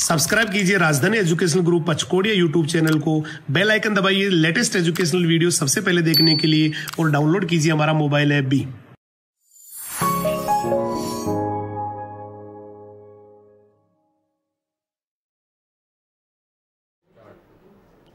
subscribe कीजिए Rajdhani educational group Pachkodiya YouTube channel को bell icon दबाइए लेटेस्ट एजुकेशनल वीडियो सबसे पहले देखने के लिए और डाउनलोड कीजिए हमारा मोबाइल ऐप भी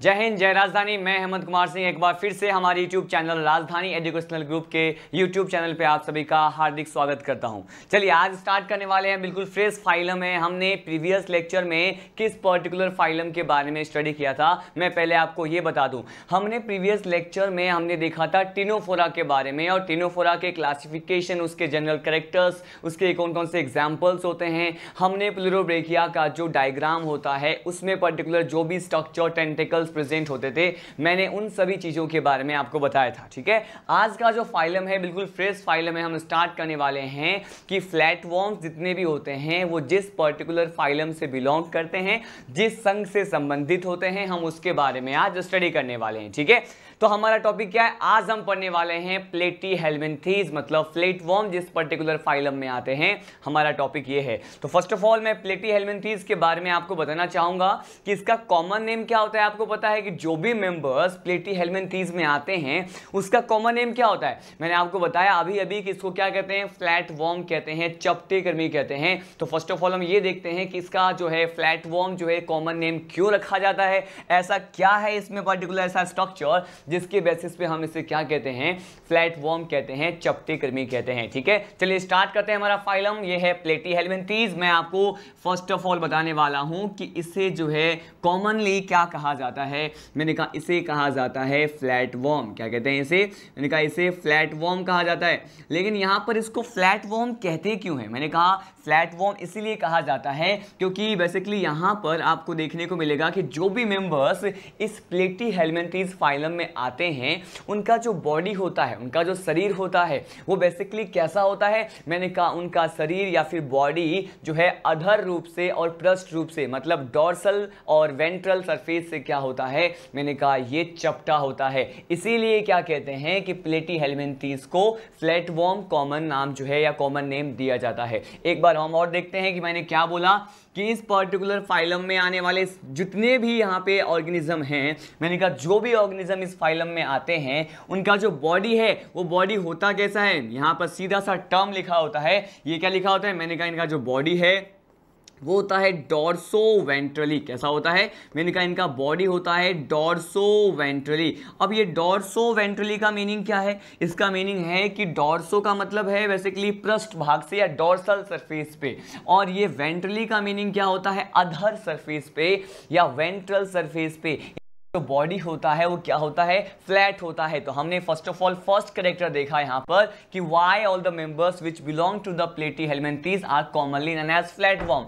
जय हिंद जय राजधानी मैं हेमंत कुमार सिंह एक बार फिर से हमारे YouTube channel Rajdhani educational group के यूट्यूब चैनल पे आप सभी का हार्दिक स्वागत करता हूँ चलिए आज स्टार्ट करने वाले हैं बिल्कुल फ्रेश फाइलम है हमने प्रीवियस लेक्चर में किस पर्टिकुलर फाइलम के बारे में स्टडी किया था मैं पहले आपको ये बता दूँ हमने प्रीवियस लेक्चर में हमने देखा था टिनोफोरा के बारे में और टिनोफोरा के क्लासिफिकेशन उसके जनरल करेक्टर्स उसके कौन कौन से एग्जाम्पल्स होते हैं हमने प्लूरोब्रेकिया का जो डायग्राम होता है उसमें पर्टिकुलर जो भी स्ट्रक्चर टेंटिकल्स प्रेजेंट होते थे मैंने उन सभी चीज़ों के बारे में आपको बताया था ठीक है आज का जो फाइलम है बिल्कुल फ्रेश फाइलम है हम स्टार्ट करने वाले हैं कि फ्लैट जितने भी होते हैं वो जिस पर्टिकुलर फाइलम से बिलोंग करते हैं जिस संघ से संबंधित होते हैं हम उसके बारे में आज स्टडी करने वाले हैं ठीक है तो हमारा टॉपिक क्या है आज हम पढ़ने वाले हैं प्लेटी हेलमेंथीज मतलब फ्लेट वॉर्म जिस पर्टिकुलर फाइलम में आते हैं हमारा टॉपिक ये है तो फर्स्ट ऑफ ऑल मैं प्लेटी हेलमेंथीज के बारे में आपको बताना चाहूँगा कि इसका कॉमन नेम क्या होता है आपको पता है कि जो भी मेम्बर्स प्लेटी हेलमेंथीज में आते हैं उसका कॉमन नेम क्या होता है मैंने आपको बताया अभी अभी कि इसको क्या कहते हैं फ्लैट वॉर्म कहते हैं चपटे कर्मी कहते हैं तो फर्स्ट ऑफ ऑल हम ये देखते हैं कि इसका जो है फ्लैट वॉर्म जो है कॉमन नेम क्यों रखा जाता है ऐसा क्या है इसमें पर्टिकुलर ऐसा स्ट्रक्चर जिसके बेसिस पे हम इसे क्या कहते हैं फ्लैट वॉर्म कहते हैं चपटे कृमी कहते हैं ठीक है चलिए स्टार्ट करते हैं हमारा फाइलम ये है प्लेटी हेलमेंटीज मैं आपको फर्स्ट ऑफ ऑल बताने वाला हूँ कि इसे जो है कॉमनली क्या कहा जाता है मैंने कहा इसे कहा जाता है फ्लैट वॉर्म क्या कहते हैं इसे मैंने कहा इसे फ्लैट वॉर्म कहा जाता है लेकिन यहाँ पर इसको फ्लैट वॉर्म कहते क्यों है मैंने कहा फ्लैट वॉर्म इसीलिए कहा जाता है क्योंकि बेसिकली यहाँ पर आपको देखने को मिलेगा कि जो भी मेंबर्स इस प्लेटी हेलमेंटीज फाइलम में आते हैं उनका जो बॉडी होता है उनका जो शरीर होता है वो बेसिकली कैसा होता है मैंने कहा उनका शरीर या फिर बॉडी जो है अधर रूप से और पृष्ठ रूप से मतलब डोर्सल और वेंट्रल सरफेस से क्या होता है मैंने कहा ये चपटा होता है इसीलिए क्या कहते हैं कि प्लेटी हेलमेंटीज को फ्लैट वॉर्म कॉमन नाम जो है या कॉमन नेम दिया जाता है एक बार हम और देखते हैं कि मैंने क्या बोला कि इस पर्टिकुलर फाइलम में आने वाले जितने भी यहाँ पे ऑर्गेनिज्म हैं मैंने कहा जो भी ऑर्गेनिज्म इस फाइलम में आते हैं उनका जो बॉडी है वो बॉडी होता कैसा है यहाँ पर सीधा सा टर्म लिखा होता है ये क्या लिखा होता है मैंने कहा इनका जो बॉडी है वो होता है डॉर्सो वेंट्रली कैसा होता है मैंने कहा इनका बॉडी होता है डॉर्सो वेंट्रली अब ये डॉर्सो वेंट्रली का मीनिंग क्या है इसका मीनिंग है कि डॉर्सो का मतलब है बेसिकली पृष्ठ भाग से या डॉर्सल सरफेस पे और ये वेंट्रली का मीनिंग क्या होता है अधर सरफेस पे या वेंट्रल सरफेस पे जो तो बॉडी होता है वो क्या होता है फ्लैट होता है तो हमने first of all first character देखा यहाँ पर कि why all the members which belong to the platyhelminthes are commonly known as flat worm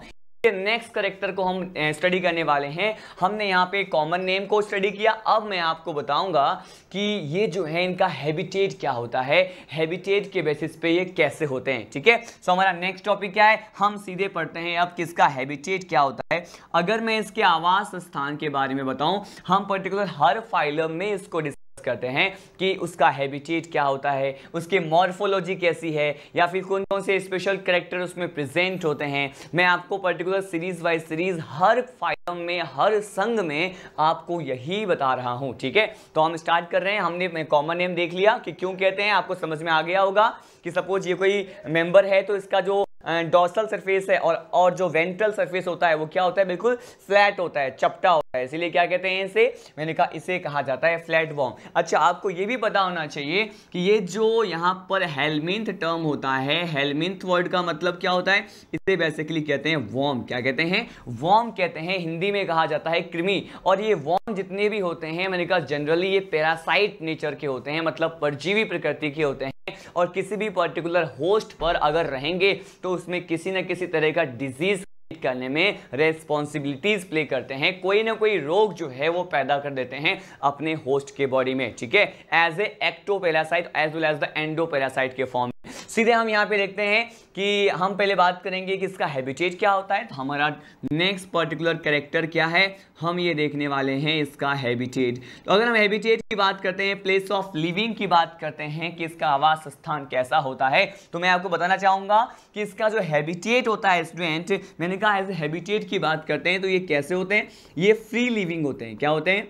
इसके नेक्स्ट करेक्टर को हम स्टडी करने वाले हैं हमने यहाँ पे कॉमन नेम को स्टडी किया अब मैं आपको बताऊंगा कि ये जो है इनका हैबिटेट क्या होता है हैबिटेट के बेसिस पे ये कैसे होते हैं ठीक है सो हमारा नेक्स्ट टॉपिक क्या है हम सीधे पढ़ते हैं अब किसका हैबिटेट क्या होता है अगर मैं इसके आवास स्थान के बारे में बताऊं हम पर्टिकुलर हर फाइलम में इसको करते हैं कि उसका हैबिटेट क्या होता है उसकी मॉर्फोलॉजी कैसी है या फिर कौन कौन से स्पेशल करेक्टर उसमें प्रेजेंट होते हैं मैं आपको पर्टिकुलर सीरीज वाइज सीरीज हर फाइलम में हर संघ में आपको यही बता रहा हूँ ठीक है तो हम स्टार्ट कर रहे हैं हमने कॉमन नेम देख लिया कि क्यों कहते हैं आपको समझ में आ गया होगा कि सपोज ये कोई मेंबर है तो इसका जो डॉसल सरफेस है और और जो वेंट्रल सरफेस होता है वो क्या होता है बिल्कुल फ्लैट होता है चपटा होता है इसीलिए क्या कहते हैं इसे मैंने कहा इसे कहा जाता है फ्लैट वॉर्म अच्छा आपको ये भी पता होना चाहिए कि ये जो यहाँ पर हेलमिंथ टर्म होता है हेलमिंथ वर्ड का मतलब क्या होता है इसे बेसिकली कहते हैं वॉर्म क्या कहते हैं वॉर्म कहते हैं हिंदी में कहा जाता है कृमि और ये वॉर्म जितने भी होते हैं मैंने कहा जनरली ये पैरासाइट नेचर के होते हैं मतलब परजीवी प्रकृति के होते हैं और किसी भी पर्टिकुलर होस्ट पर अगर रहेंगे तो उसमें किसी न किसी तरह का डिजीज करने में रेस्पॉन्सिबिलिटीज प्ले करते हैं कोई ना कोई रोग जो है वो पैदा कर देते हैं अपने होस्ट के बॉडी में ठीक है as a ectoparasite as well as the endoparasite के फॉर्म सीधे हम यहाँ पे देखते हैं कि हम पहले बात करेंगे कि इसका हैबिटेट क्या होता है तो हमारा नेक्स्ट पर्टिकुलर कैरेक्टर क्या है हम ये देखने वाले हैं इसका हैबिटेट तो अगर हम हैबिटेट की बात करते हैं प्लेस ऑफ लिविंग की बात करते हैं कि इसका आवास स्थान कैसा होता है तो मैं आपको बताना चाहूँगा कि इसका जो हैबिटेट होता है स्टूडेंट मैंने कहा एज हैबिटेट की बात करते हैं तो ये कैसे होते हैं ये फ्री लिविंग होते हैं क्या होते हैं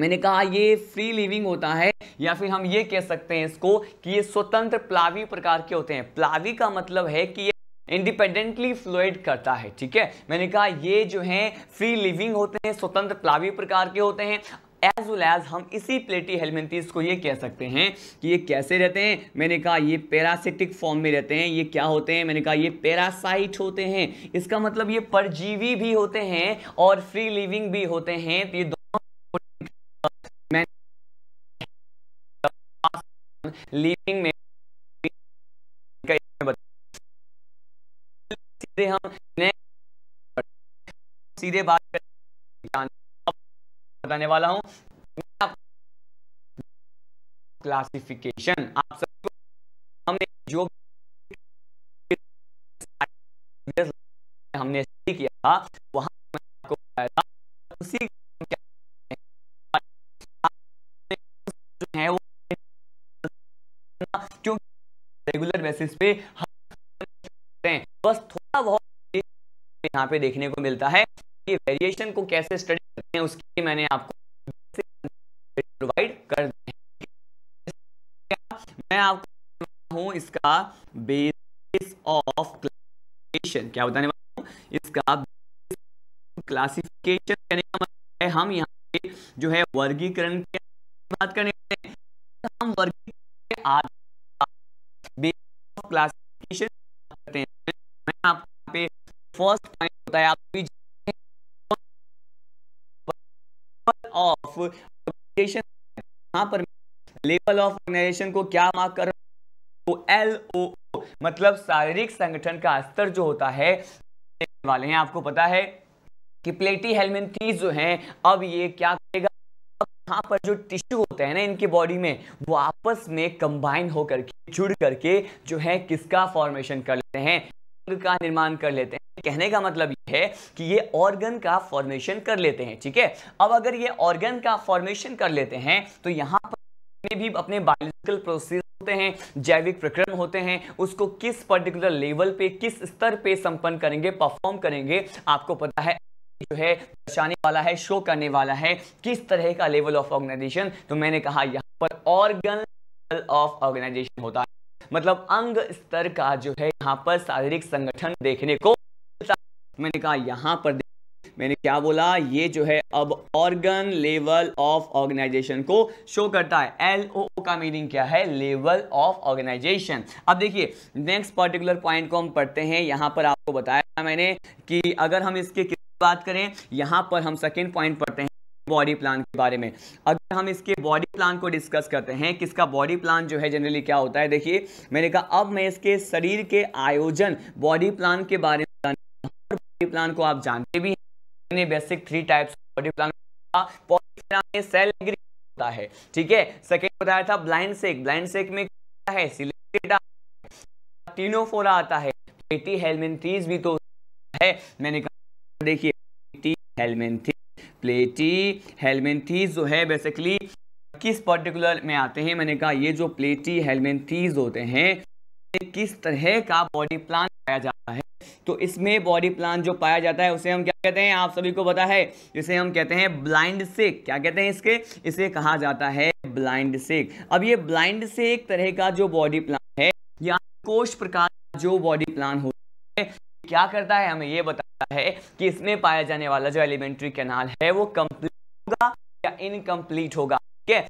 मैंने कहा ये फ्री लिविंग होता है या फिर हम ये कह सकते हैं इसको कि ये स्वतंत्र प्लावी प्रकार के होते हैं प्लावी का मतलब है कि ये इंडिपेंडेंटली फ्लोइड करता है ठीक है मैंने कहा ये जो है फ्री लिविंग होते हैं स्वतंत्र प्लावी प्रकार के होते हैं एज वेल एज हम इसी प्लेटी हेलमेंटीज को ये कह सकते हैं कि ये कैसे रहते हैं मैंने कहा ये पैरासिटिक फॉर्म में रहते हैं ये क्या होते हैं मैंने कहा ये पैरासाइट होते हैं इसका मतलब ये परजीवी भी होते हैं और फ्री लिविंग भी होते हैं तो ये लिविंग में सीधे हम सीधे बात बताने वाला हूँ क्लासिफिकेशन आप सबको हमने जो हमने किया वहां आपको उसी बेसिस पे हम बस थोड़ा बहुत यहाँ पे देखने को मिलता है कि वेरिएशन को कैसे स्टडी करते हैं उसके लिए मैंने आपको प्रोवाइड कर मैं आपको हूँ इसका बेसिस ऑफ क्लासिफिकेशन क्या बताने वाला हूँ इसका क्लासिफिकेशन करने का मतलब है हम यहाँ पे जो है वर्गीकरण के फर्स्ट पॉइंट होता है आप भी ऑफ पर लेवल ऑफ ऑर्गेनाइजेशन को क्या मार्क कर एल ओ मतलब शारीरिक संगठन का स्तर जो होता है वाले हैं आपको पता है कि प्लेटी हेलमेंथीज जो हैं अब ये क्या करेगा यहाँ पर जो टिश्यू होते हैं ना इनके बॉडी में वो आपस में कंबाइन होकर के जुड़ करके जो है किसका फॉर्मेशन कर लेते हैं का निर्माण कर लेते हैं कहने का मतलब यह है कि ये ऑर्गन का फॉर्मेशन कर लेते हैं ठीक है अब अगर ये ऑर्गन का फॉर्मेशन कर लेते हैं तो यहाँ पर भी अपने बायोलॉजिकल प्रोसेस होते हैं जैविक प्रक्रम होते हैं उसको किस पर्टिकुलर लेवल पे किस स्तर पे संपन्न करेंगे परफॉर्म करेंगे आपको पता है जो है दर्शाने वाला है शो करने वाला है किस तरह का लेवल ऑफ ऑर्गेनाइजेशन तो मैंने कहा यहाँ पर ऑर्गन ऑफ ऑर्गेनाइजेशन होता है मतलब अंग स्तर का जो है यहाँ पर शारीरिक संगठन देखने को मैंने कहा यहाँ पर मैंने क्या बोला ये जो है अब ऑर्गन लेवल ऑफ ऑर्गेनाइजेशन को शो करता है एल ओ का मीनिंग क्या है लेवल ऑफ ऑर्गेनाइजेशन अब देखिए नेक्स्ट पर्टिकुलर पॉइंट को हम पढ़ते हैं यहां पर आपको बताया मैंने कि अगर हम इसके बात करें यहां पर हम सेकेंड पॉइंट पढ़ते हैं बॉडी प्लान के बारे में अगर हम इसके बॉडी प्लान को डिस्कस करते हैं किसका बॉडी प्लान जो है जनरली क्या होता है देखिए मैंने कहा अब मैं इसके शरीर के आयोजन बॉडी प्लान के बारे बॉडी प्लान को आप जानते भी हैं basic three types body plan में सेल होता है ठीक है सेकेंड बताया था ब्लाइंड सेक ब्लाइंड सेक में क्या है सिलेक्टेड टीनोफोरा आता है एटी हेलमेंथीज भी तो है मैंने कहा देखिए प्लेटी हेलमेंथीज प्लेटी हेलमेंथीज जो है बेसिकली किस पर्टिकुलर में आते हैं मैंने कहा ये जो प्लेटी हेलमेंथीज होते हैं किस तरह का बॉडी प्लान तो इसमें बॉडी प्लान जो पाया जाता है उसे हम क्या कहते हैं आप सभी को पता है जिसे हम कहते हैं ब्लाइंड सेक क्या कहते हैं इसके इसे कहा जाता है ब्लाइंड सेक अब ये ब्लाइंड से एक तरह का जो बॉडी प्लान है या कोष प्रकार जो बॉडी प्लान होता है क्या करता है हमें ये बताता है कि इसमें पाया जाने वाला जो एलिमेंट्री कैनाल है वो कंप्लीट होगा या इनकम्प्लीट होगा ठीक है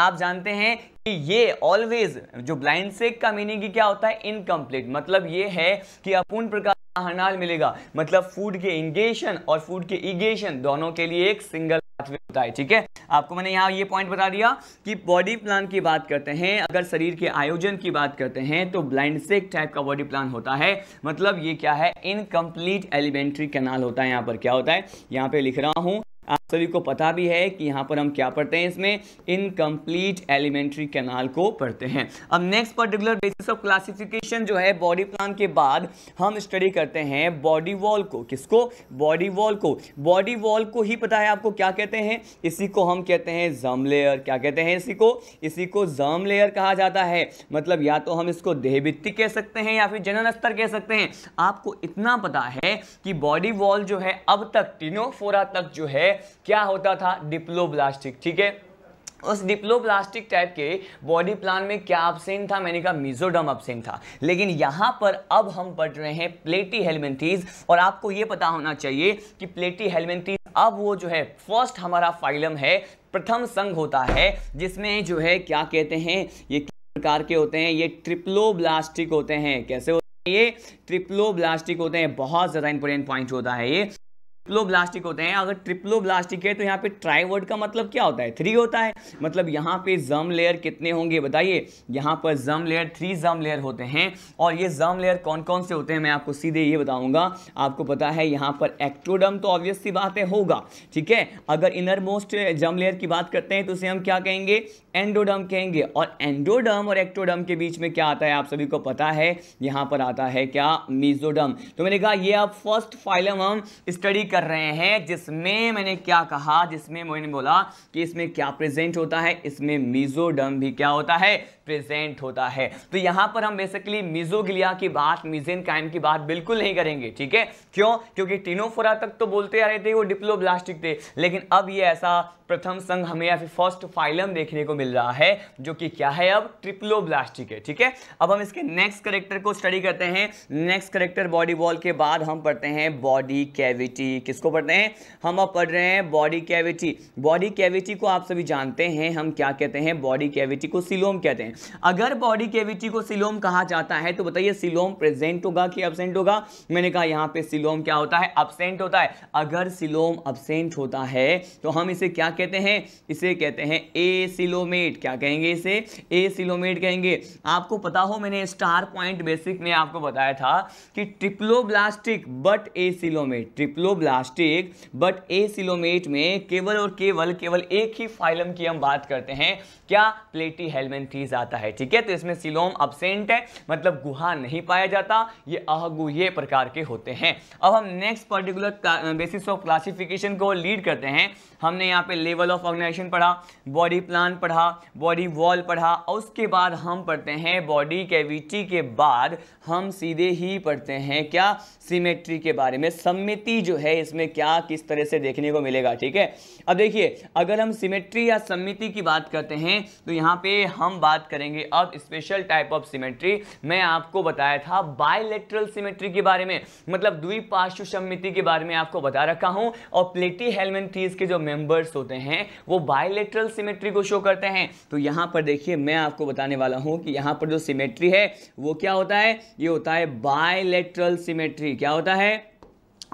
आप जानते हैं कि ये ऑलवेज जो ब्लाइंड सेक का मीनिंग क्या होता है इनकम्प्लीट मतलब ये है कि अपूर्ण प्रकार अहनाल मिलेगा मतलब फूड के इंगेशन और फूड के इगेशन दोनों के लिए एक सिंगल होता है ठीक है आपको मैंने यहाँ ये पॉइंट बता दिया कि बॉडी प्लान की बात करते हैं अगर शरीर के आयोजन की बात करते हैं तो ब्लाइंड सेक टाइप का बॉडी प्लान होता है मतलब ये क्या है इनकम्प्लीट एलिमेंट्री कैनाल होता है यहाँ पर क्या होता है यहाँ पे लिख रहा हूँ आप सभी को पता भी है कि यहाँ पर हम क्या पढ़ते हैं इसमें इनकम्प्लीट एलिमेंट्री कैनाल को पढ़ते हैं अब next particular basis of classification जो है बॉडी प्लान के बाद हम स्टडी करते हैं बॉडी वॉल को किसको बॉडी वॉल को बॉडी वॉल को ही पता है आपको क्या कहते हैं इसी को हम कहते हैं जम लेयर क्या कहते हैं इसी को इसी को जम लेयर कहा जाता है मतलब या तो हम इसको देहभित्ति कह सकते हैं या फिर जनन स्तर कह सकते हैं आपको इतना पता है कि बॉडी वॉल जो है अब तक टीनोफोरा तक जो है क्या होता था डिप्लोब्लास्टिक ठीक है उस डिप्लोब्लास्टिक टाइप के बॉडी प्लान में क्या ऑप्शन था मैंने कहा मिजोडम ऑप्शन था लेकिन यहाँ पर अब हम पढ़ रहे हैं प्लेटी हेलमेंथीज और आपको ये पता होना चाहिए कि प्लेटी हेलमेंथीज अब वो जो है फर्स्ट हमारा फाइलम है प्रथम संघ होता है जिसमें जो है क्या कहते हैं ये प्रकार के होते हैं ये ट्रिप्लोब्लास्टिक होते हैं कैसे होते हैं ये ट्रिप्लोब्लास्टिक होते हैं बहुत ज़्यादा इंपॉर्टेंट पॉइंट होता है ये ट्रिप्लोब्लास्टिक होते हैं अगर ट्रिप्लोब्लास्टिक है तो यहाँ पे ट्राइवर्ड का मतलब क्या होता है थ्री होता है मतलब यहाँ पे जम लेयर कितने होंगे बताइए यहाँ पर जम लेयर थ्री जम लेयर होते हैं और ये जम लेयर कौन कौन से होते हैं मैं आपको सीधे ये बताऊंगा आपको पता है यहाँ पर एक्टोडम तो ऑब्वियस सी बात है होगा ठीक है अगर इनर मोस्ट जम लेयर की बात करते हैं तो उसे हम क्या कहेंगे एंडोडम कहेंगे और एंडोडम और एक्टोडम के बीच में क्या आता है आप सभी को पता है यहाँ पर आता है क्या मीजोडम तो मैंने कहा यह आप फर्स्ट फाइलम हम स्टडी कर रहे हैं जिसमें मैंने क्या कहा जिसमें मैंने बोला कि इसमें क्या प्रेजेंट होता है इसमें मिजोडम भी क्या होता है प्रेजेंट होता है तो यहां पर हम बेसिकली मिजोगिलिया की बात मिजेन काइम की बात बिल्कुल नहीं करेंगे ठीक है क्यों क्योंकि टीनोफोरा तक तो बोलते आ रहे थे वो डिप्लोब्लास्टिक थे लेकिन अब ये ऐसा प्रथम संघ हमें या फिर फर्स्ट फाइलम देखने को मिल रहा है जो कि क्या है अब ट्रिप्लोब्लास्टिक है ठीक है अब हम इसके नेक्स्ट करेक्टर को स्टडी करते हैं नेक्स्ट करेक्टर बॉडी वॉल के बाद हम पढ़ते हैं बॉडी कैविटी बॉडी किसको पढ़ रहे हैं हम अब पढ़ रहे हैं बॉडी कैविटी बॉडी कैविटी को आप सभी जानते हैं हम क्या कहते हैं बॉडी कैविटी को सिलोम कहते हैं अगर बॉडी कैविटी को सिलोम कहा जाता है तो बताइए सिलोम प्रेजेंट होगा कि एबसेंट होगा मैंने कहा यहाँ पे सिलोम क्या होता है अबसेंट होता है अगर सिलोम अबसेंट होता है तो हम इसे क्या कहते हैं इसे कहते हैं ए सिलोमेट क्या कहेंगे इसे ए सिलोमेट कहेंगे आपको पता हो मैंने स्टार पॉइंट बेसिक में आपको बताया था कि triploblastic but acoelomate triploblastic but acoelomate में केवल और केवल केवल एक ही फाइलम की हम बात करते हैं क्या प्लेटी हेलमेंथीज आता है ठीक है तो इसमें सिलोम अबसेंट है मतलब गुहा नहीं पाया जाता ये अहगुहे प्रकार के होते हैं अब हम next particular basis of classification को लीड करते हैं हमने यहाँ पे लेवल ऑफ ऑर्गेनाइजेशन पढ़ा बॉडी प्लान पढ़ा बॉडी वॉल पढ़ा और उसके बाद हम पढ़ते हैं बॉडी कैविटी के बाद हम सीधे ही पढ़ते हैं क्या सिमेट्री के बारे में सम्मिति जो है इसमें क्या किस तरह से देखने को मिलेगा ठीक है अब देखिए अगर हम सिमेट्री या सम्मिति की बात करते हैं तो यहाँ पे हम बात करेंगे अब स्पेशल टाइप ऑफ सिमेट्री मैं आपको बताया था बायोलेट्रल सिमेट्री के बारे में मतलब द्विपार्श्व सम्मिति के बारे में आपको बता रखा हूँ और प्लेटी हेलमेंट्रीज के जो मेंबर्स होते हैं वो बायोलेट्रल सिमेट्री को शो करते हैं तो यहाँ पर देखिए मैं आपको बताने वाला हूँ कि यहाँ पर जो सिमेट्री है वो क्या होता है ये होता है बायोलेट्रल सिमेट्री क्या होता है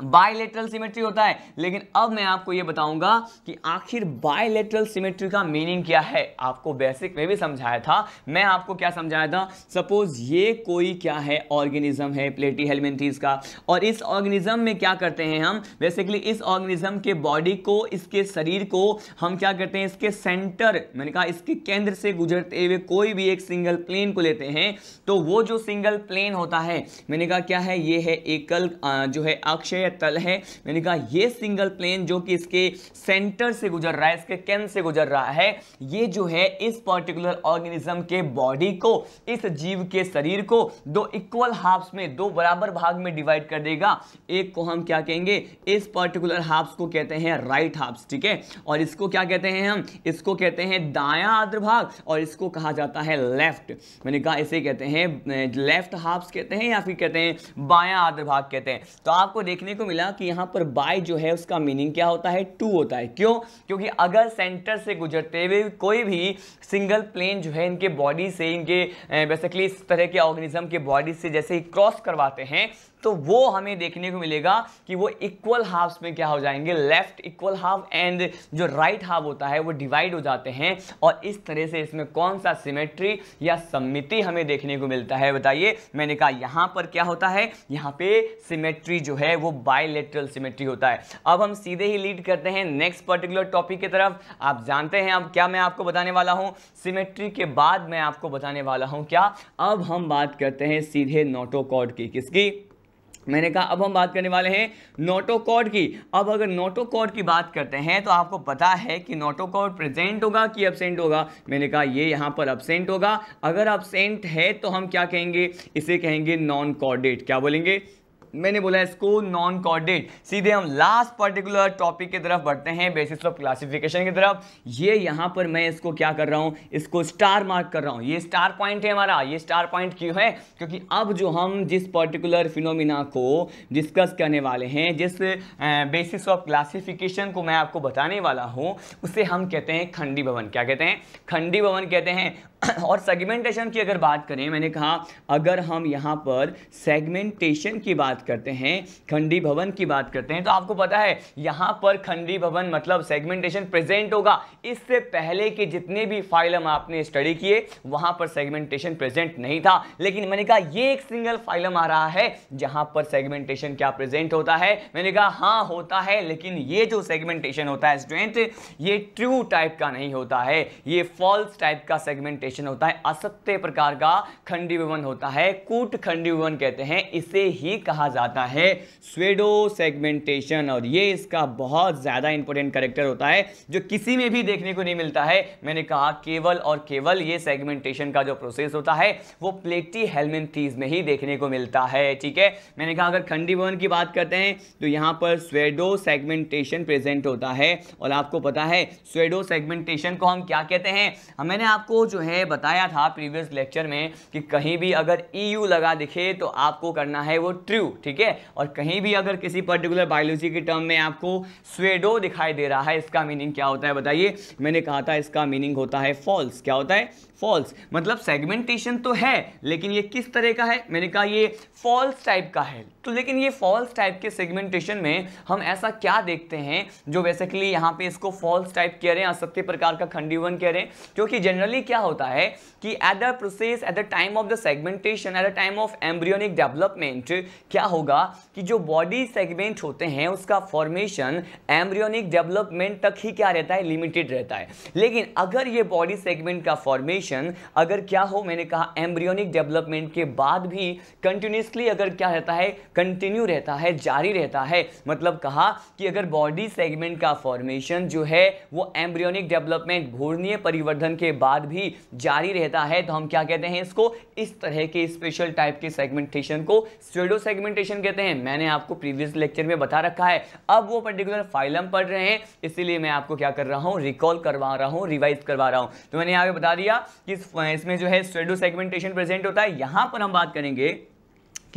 बायलेटरल सिमेट्री होता है लेकिन अब मैं आपको ये बताऊंगा कि आखिर बायलेटरल सिमेट्री का मीनिंग क्या है आपको बेसिक में भी समझाया था मैं आपको क्या समझाया था सपोज ये कोई क्या है ऑर्गेनिज्म है प्लेटी हेलमेंथीज का और इस ऑर्गेनिज्म में क्या करते हैं हम बेसिकली इस ऑर्गेनिज्म के बॉडी को इसके शरीर को हम क्या करते हैं इसके सेंटर मैंने कहा इसके केंद्र से गुजरते हुए कोई भी एक सिंगल प्लेन को लेते हैं तो वो जो सिंगल प्लेन होता है मैंने कहा क्या है ये है एकल जो है अक्षय या तल है मैंने कहा ये सिंगल प्लेन जो कि इसके सेंटर से गुजर रहा है इसके कैन से गुजर रहा है ये जो है इस पर्टिकुलर ऑर्गेनिज्म के बॉडी को इस जीव के शरीर को दो इक्वल हाफ्स में दो बराबर भाग में डिवाइड कर देगा एक को हम क्या कहेंगे इस पर्टिकुलर हाफ्स को कहते हैं राइट हाफ्स ठीक है और इसको क्या कहते हैं हम इसको कहते हैं दाया अग्रभाग और इसको कहा जाता है लेफ्ट मैंने कहा इसे कहते हैं लेफ्ट हाफ्स कहते हैं या फिर कहते हैं बाया अग्रभाग कहते हैं तो आपको देखने को मिला कि यहां पर बाय जो है उसका मीनिंग क्या होता है टू होता है क्यों क्योंकि अगर सेंटर से गुजरते हुए कोई भी सिंगल प्लेन जो है इनके बॉडी से इनके बेसिकली इस तरह के ऑर्गेनिज्म के बॉडी से जैसे ही क्रॉस करवाते हैं तो वो हमें देखने को मिलेगा कि वो इक्वल हाफ्स में क्या हो जाएंगे लेफ्ट इक्वल हाफ एंड जो राइट right हाफ होता है वो डिवाइड हो जाते हैं और इस तरह से इसमें कौन सा सिमेट्री या सम्मिति हमें देखने को मिलता है बताइए मैंने कहा यहाँ पर क्या होता है यहाँ पे सिमेट्री जो है वो बायलेटरल सिमेट्री होता है अब हम सीधे ही लीड करते हैं नेक्स्ट पर्टिकुलर टॉपिक की तरफ आप जानते हैं अब क्या मैं आपको बताने वाला हूँ सिमेट्री के बाद मैं आपको बताने वाला हूँ क्या अब हम बात करते हैं सीधे नोटोकॉड की किसकी मैंने कहा अब हम बात करने वाले हैं नोटोकॉड की अब अगर नोटोकॉड की बात करते हैं तो आपको पता है कि नोटोकॉड प्रेजेंट होगा कि अब्सेंट होगा मैंने कहा ये यहाँ पर अपसेंट होगा अगर अबसेंट है तो हम क्या कहेंगे इसे कहेंगे नॉन कॉर्डेट क्या बोलेंगे मैंने बोला इसको नॉन कॉर्डेट सीधे हम लास्ट पर्टिकुलर टॉपिक की तरफ बढ़ते हैं बेसिस ऑफ क्लासिफिकेशन की तरफ ये यहां पर मैं इसको क्या कर रहा हूं इसको स्टार मार्क कर रहा हूं ये स्टार पॉइंट है हमारा ये स्टार पॉइंट क्यों है क्योंकि अब जो हम जिस पर्टिकुलर फिनोमिना को डिस्कस करने वाले हैं जिस बेसिस ऑफ क्लासिफिकेशन को मैं आपको बताने वाला हूँ उसे हम कहते हैं खंडी भवन क्या कहते हैं खंडी भवन कहते हैं और सेगमेंटेशन की अगर बात करें मैंने कहा अगर हम यहाँ पर सेगमेंटेशन की बात बात करते हैं खंडी भवन की बात करते हैं तो आपको पता है यहाँ पर खंडी भवन मतलब सेगमेंटेशन प्रेजेंट होगा इससे पहले के जितने भी फाइलम आपने स्टडी किए वहाँ पर सेगमेंटेशन प्रेजेंट नहीं था लेकिन मैंने कहा ये एक सिंगल फाइलम आ रहा है जहाँ पर सेगमेंटेशन क्या प्रेजेंट होता है मैंने कहा हाँ होता है लेकिन ये जो सेगमेंटेशन होता है स्टूडेंट ये ट्रू टाइप का नहीं होता है ये फॉल्स टाइप का सेगमेंटेशन होता है असत्य प्रकार का खंडी भवन होता है कूट खंडी भवन कहते हैं इसे ही कहा कहा जाता है स्वेडो सेगमेंटेशन और ये इसका बहुत ज़्यादा इंपॉर्टेंट करेक्टर होता है जो किसी में भी देखने को नहीं मिलता है मैंने कहा केवल और केवल ये सेगमेंटेशन का जो प्रोसेस होता है वो प्लेटी हेलमेंथीज में ही देखने को मिलता है ठीक है मैंने कहा अगर खंडी भवन की बात करते हैं तो यहाँ पर स्वेडो सेगमेंटेशन प्रेजेंट होता है और आपको पता है स्वेडो सेगमेंटेशन को हम क्या कहते हैं मैंने आपको जो है बताया था प्रीवियस लेक्चर में कि कहीं भी अगर ई e लगा दिखे तो आपको करना है वो ट्रू ठीक है और कहीं भी अगर किसी पर्टिकुलर बायोलॉजी के टर्म में आपको स्वेडो दिखाई दे रहा है इसका मीनिंग क्या होता है बताइए मैंने कहा था इसका मीनिंग होता है फॉल्स क्या होता है फॉल्स मतलब सेगमेंटेशन तो है लेकिन ये किस तरह का है मैंने कहा ये फॉल्स टाइप का है तो लेकिन ये फॉल्स टाइप के सेगमेंटेशन में हम ऐसा क्या देखते हैं जो बेसिकली यहाँ पे इसको फॉल्स टाइप कह रहे हैं सत्य प्रकार का खंडीवन कह रहे हैं क्योंकि जनरली क्या होता है कि at the process at the time of the segmentation at the time of embryonic development क्या होगा कि जो बॉडी सेगमेंट होते हैं उसका फॉर्मेशन एम्ब्रियोनिक डेवलपमेंट तक ही क्या रहता है लिमिटेड रहता है लेकिन अगर ये बॉडी सेगमेंट का फॉर्मेशन अगर क्या हो मैंने कहा एम्ब्रियोनिक डेवलपमेंट के बाद भी कंटिन्यूसली अगर क्या रहता है कंटिन्यू रहता है जारी रहता है मतलब कहा कि अगर बॉडी सेगमेंट का फॉर्मेशन जो है वो एम्ब्रियोनिक डेवलपमेंट घूर्णीय परिवर्धन के बाद भी जारी रहता है तो हम क्या कहते हैं इसको इस तरह के स्पेशल टाइप के सेगमेंटेशन को स्वेडो सेगमेंटेशन कहते हैं मैंने आपको प्रीवियस लेक्चर में बता रखा है अब वो पर्टिकुलर फाइलम पढ़ रहे हैं इसीलिए मैं आपको क्या कर रहा हूँ रिकॉल करवा रहा हूँ रिवाइज करवा रहा हूँ तो मैंने यहाँ पे बता दिया कि इसमें जो है स्वेडो सेगमेंटेशन प्रेजेंट होता है यहाँ पर हम बात करेंगे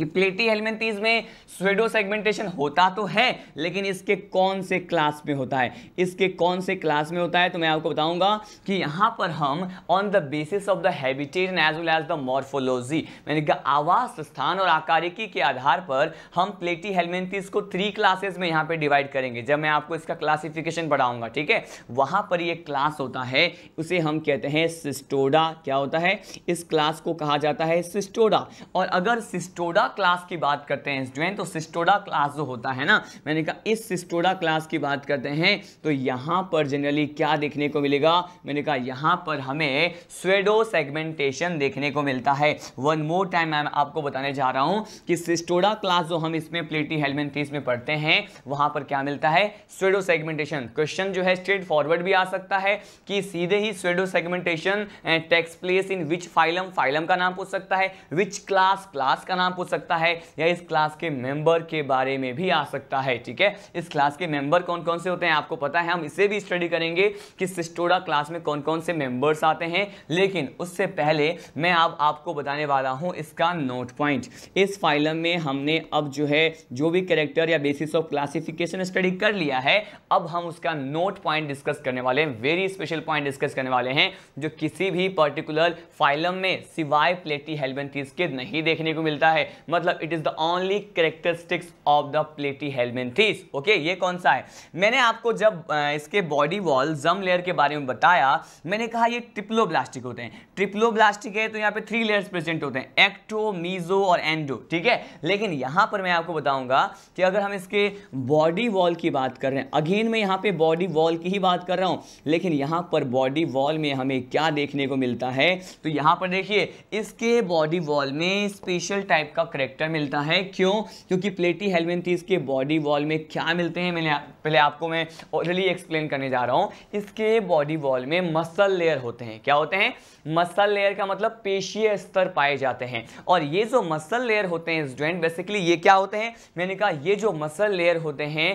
कि प्लेटी हेलमेंटीज में स्वेडो सेगमेंटेशन होता तो है लेकिन इसके कौन से क्लास में होता है इसके कौन से क्लास में होता है तो मैं आपको बताऊंगा कि यहां पर हम on the basis of the habitat as well as the morphology यानी कि आवास स्थान और आकारिकी के आधार पर हम प्लेटी हेलमेंटीज को थ्री क्लासेस में यहाँ पर डिवाइड करेंगे जब मैं आपको इसका क्लासिफिकेशन पढ़ाऊंगा ठीक है वहाँ पर ये क्लास होता है उसे हम कहते हैं सिस्टोडा क्या होता है इस क्लास को कहा जाता है सिस्टोडा और अगर सिस्टोडा क्लास की बात करते हैं स्टूडेंट तो सिस्टोडा क्लास जो होता है ना मैंने कहा इस सिस्टोडा क्लास की बात करते हैं तो यहाँ पर जनरली क्या देखने को मिलेगा मैंने कहा यहाँ पर हमें स्वेडो सेगमेंटेशन देखने को मिलता है वन मोर टाइम मैं आपको बताने जा रहा हूँ कि सिस्टोडा क्लास जो हम इसमें प्लेटी हेलमेंटीज में पढ़ते हैं वहाँ पर क्या मिलता है स्वेडो सेगमेंटेशन क्वेश्चन जो है स्ट्रेट फॉरवर्ड भी आ सकता है कि सीधे ही pseudo segmentation takes place in which phylum phylum का नाम पूछ सकता है विच क्लास क्लास का नाम पूछ सकता सकता है या इस क्लास के मेंबर के बारे में भी आ सकता है ठीक है इस क्लास के मेंबर कौन कौन से होते हैं आपको पता है हम इसे भी स्टडी करेंगे कि सिस्टोडा क्लास में कौन कौन से मेंबर्स आते हैं लेकिन उससे पहले मैं अब आप आपको बताने वाला हूँ इसका नोट पॉइंट इस फाइलम में हमने अब जो है जो भी करेक्टर या बेसिस ऑफ क्लासिफिकेशन स्टडी कर लिया है अब हम उसका नोट पॉइंट डिस्कस करने वाले हैं वेरी स्पेशल पॉइंट डिस्कस करने वाले हैं जो किसी भी पर्टिकुलर फाइलम में सिवाय प्लेटी हेलमेंटीज के नहीं देखने को मिलता है मतलब it is the only characteristics of the Platyhelminthes okay ये कौन सा है मैंने आपको जब इसके बॉडी वॉल जम लेयर के बारे में बताया मैंने कहा ये ट्रिप्लो ब्लास्टिक होते हैं ट्रिप्लो ब्लास्टिक है तो यहाँ पे थ्री लेयर्स प्रेजेंट होते हैं एक्टो मीजो और एंडो ठीक है लेकिन यहाँ पर मैं आपको बताऊंगा कि अगर हम इसके बॉडी वॉल की बात कर रहे हैं अगेन मैं यहाँ पे बॉडी वॉल की ही बात कर रहा हूँ लेकिन यहाँ पर बॉडी वॉल में हमें क्या देखने को मिलता है तो यहाँ पर देखिए इसके बॉडी वॉल में स्पेशल टाइप का करेक्टर मिलता है क्यों क्योंकि प्लेटी हेलमेंथीस के बॉडी वॉल में क्या मिलते हैं मैंने पहले आपको मैं ऑलरेडी एक्सप्लेन करने जा रहा हूँ इसके बॉडी वॉल में मसल लेयर होते हैं क्या होते हैं मसल लेयर का मतलब पेशीय स्तर पाए जाते हैं और ये जो मसल लेयर होते हैं स्टूडेंट बेसिकली ये क्या होते हैं मैंने कहा ये जो मसल लेयर होते हैं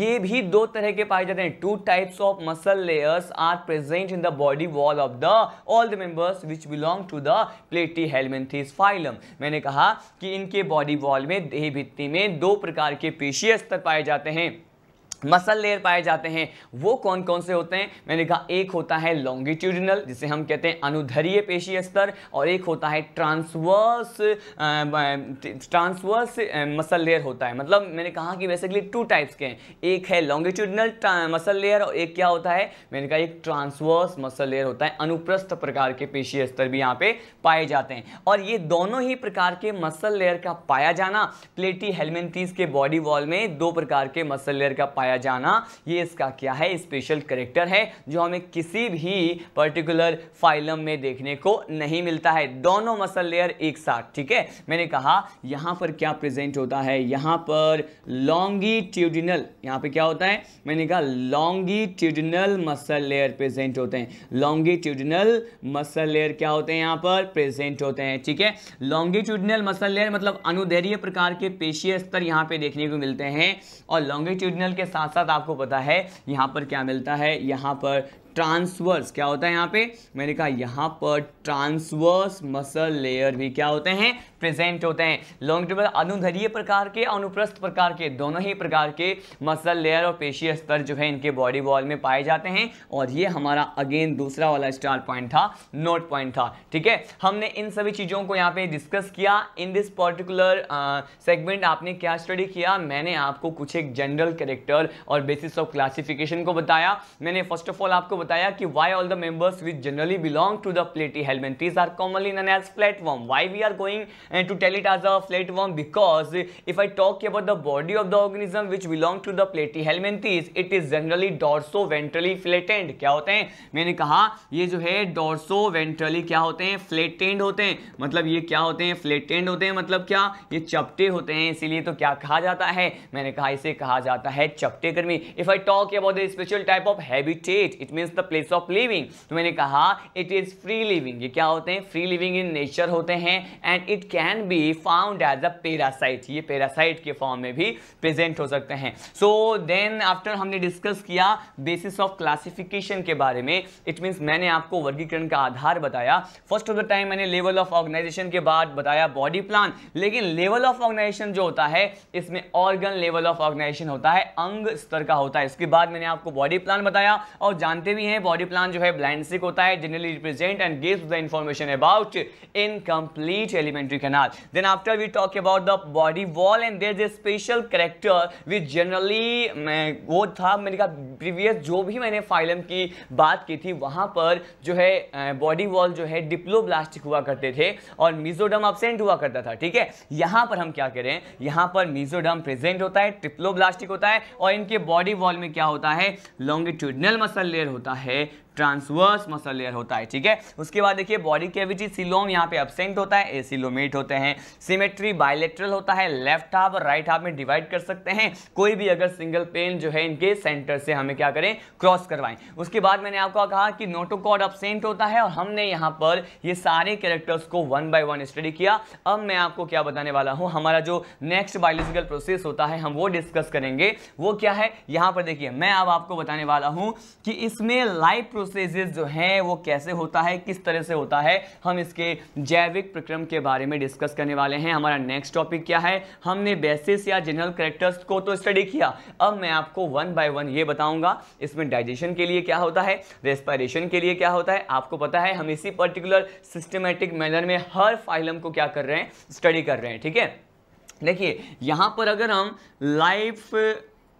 ये भी दो तरह के पाए जाते हैं two types of muscle layers are present in the body wall of the all the members which belong to the Platyhelminthes phylum मैंने कहा कि इनके बॉडी वॉल में देह भित्ति में दो प्रकार के पेशीय स्तर पाए जाते हैं मसल लेयर पाए जाते हैं वो कौन कौन से होते हैं मैंने कहा एक होता है लॉन्गिट्यूडिनल जिसे हम कहते हैं अनुधरीय पेशी स्तर और एक होता है ट्रांसवर्स ट्रांसवर्स मसल लेयर होता है मतलब मैंने कहा कि बेसिकली टू टाइप्स के हैं एक है लॉन्गिट्यूडिनल मसल लेयर और एक क्या होता है मैंने कहा एक ट्रांसवर्स मसल लेयर होता है अनुप्रस्थ प्रकार के पेशी स्तर भी यहाँ पे पाए जाते हैं और ये दोनों ही प्रकार के मसल लेयर का पाया जाना प्लेटी हेलमेंथीज के बॉडी वॉल में दो प्रकार के मसल लेयर का पाया पाया जाना ये इसका क्या है स्पेशल करेक्टर है जो हमें किसी भी पर्टिकुलर फाइलम में देखने को नहीं मिलता है दोनों मसल लेयर एक साथ ठीक है मैंने कहा यहाँ पर क्या प्रेजेंट होता है यहाँ पर लॉन्गिट्यूडिनल यहाँ पे क्या होता है मैंने कहा लॉन्गिट्यूडिनल मसल लेयर प्रेजेंट होते हैं लॉन्गिट्यूडिनल मसल लेयर क्या होते हैं यहाँ पर प्रेजेंट होते हैं ठीक है लॉन्गिट्यूडिनल मसल लेयर मतलब अनुदैर्य प्रकार के पेशीय स्तर यहाँ पे देखने को मिलते हैं और लॉन्गिट्यूडिनल के साथ साथ साथ आपको पता है यहाँ पर क्या मिलता है यहाँ पर ट्रांसवर्स क्या होता है यहाँ पे मैंने कहा यहाँ पर ट्रांसवर्स मसल लेयर भी क्या होते हैं प्रेजेंट होते हैं लॉन्गेबल अनुधरीय प्रकार के अनुप्रस्थ प्रकार के दोनों ही प्रकार के मसल लेयर और पेशी स्तर जो है इनके बॉडी वॉल में पाए जाते हैं और ये हमारा अगेन दूसरा वाला स्टार पॉइंट था नोट पॉइंट था ठीक है हमने इन सभी चीज़ों को यहाँ पे डिस्कस किया इन दिस पर्टिकुलर सेगमेंट आपने क्या स्टडी किया मैंने आपको कुछ एक जनरल कैरेक्टर और बेसिस ऑफ क्लासिफिकेशन को बताया मैंने फर्स्ट ऑफ ऑल आपको बताया कि why all the members which generally belong to the Platyhelminthes are commonly known as flatworm why we are going to tell it as a flatworm because if I talk about the body of the organism which belong to the Platyhelminthes it is generally dorsoventrally flattened क्या होते हैं मैंने कहा ये जो है dorso ventrally क्या होते हैं फ्लेटेंड होते हैं मतलब ये क्या होते हैं फ्लेटेंड होते हैं मतलब क्या ये चपटे होते हैं इसीलिए तो क्या कहा जाता है मैंने कहा इसे कहा जाता है चपटे कर्मी if I talk about the special type of habitat it means the place of living तो मैंने कहा इट इज़ फ्री लिविंग ये क्या होते हैं फ्री लिविंग इन नेचर होते हैं and it can be found as a parasite ये पेरासाइट के फॉर्म में भी प्रेजेंट हो सकते हैं सो देन आफ्टर हमने डिस्कस किया बेसिस ऑफ क्लासिफिकेशन के बारे में इट मीन्स मैंने आपको वर्गीकरण का आधार बताया फर्स्ट ऑफ द टाइम मैंने लेवल ऑफ ऑर्गेनाइजेशन के बाद बताया बॉडी प्लान लेकिन लेवल ऑफ ऑर्गेनाइजेशन जो होता है इसमें ऑर्गन लेवल ऑफ ऑर्गेनाइजेशन होता है अंग स्तर का होता है इसके बाद मैंने आपको बॉडी प्लान बताया और जानते भी हैं बॉडी प्लान जो है ब्लाइंड सिक होता है generally represent and give the information about incomplete alimentary canal then after we talk about the body wall and there is a special character which generally वो था मैंने कहा प्रीवियस जो भी मैंने फाइलम की बात की थी वहाँ पर जो है बॉडी वॉल जो है डिप्लोब्लास्टिक हुआ करते थे और मिजोडम अपसेंट हुआ करता था ठीक है यहाँ पर हम क्या करें यहाँ पर मिजोडम प्रेजेंट होता है ट्रिप्लोब्लास्टिक होता है और इनके बॉडी वॉल में क्या होता है लॉन्गिट्यूडनल मसल लेयर होता है होता है ट्रांसवर्स मसल लेयर होता है ठीक है उसके बाद देखिए बॉडी कैविटी सिलोम यहाँ पे अपसेंट होता है एसिलोमेट होते हैं सिमेट्री बायलेट्रल होता है लेफ्ट हाफ और राइट हाफ में डिवाइड कर सकते हैं कोई भी अगर सिंगल पेन जो है इनके सेंटर से हमें क्या करें क्रॉस करवाएं उसके बाद मैंने आपको कहा कि नोटोकॉड अपसेंट होता है और हमने यहाँ पर ये सारे कैरेक्टर्स को वन बाय वन स्टडी किया अब मैं आपको क्या बताने वाला हूँ हमारा जो नेक्स्ट बायोलॉजिकल प्रोसेस होता है हम वो डिस्कस करेंगे वो क्या है यहाँ पर देखिए मैं अब आपको बताने वाला हूँ कि इसमें लाइव प्रोसेस फोटोसेजिस जो हैं वो कैसे होता है किस तरह से होता है हम इसके जैविक प्रक्रम के बारे में डिस्कस करने वाले हैं हमारा नेक्स्ट टॉपिक क्या है हमने बेसिस या जनरल करेक्टर्स को तो स्टडी किया अब मैं आपको वन बाय वन ये बताऊंगा इसमें डाइजेशन के लिए क्या होता है रेस्पायरेशन के लिए क्या होता है आपको पता है हम इसी पर्टिकुलर सिस्टमेटिक मैनर में हर फाइलम को क्या कर रहे हैं स्टडी कर रहे हैं ठीक है देखिए यहाँ पर अगर हम लाइफ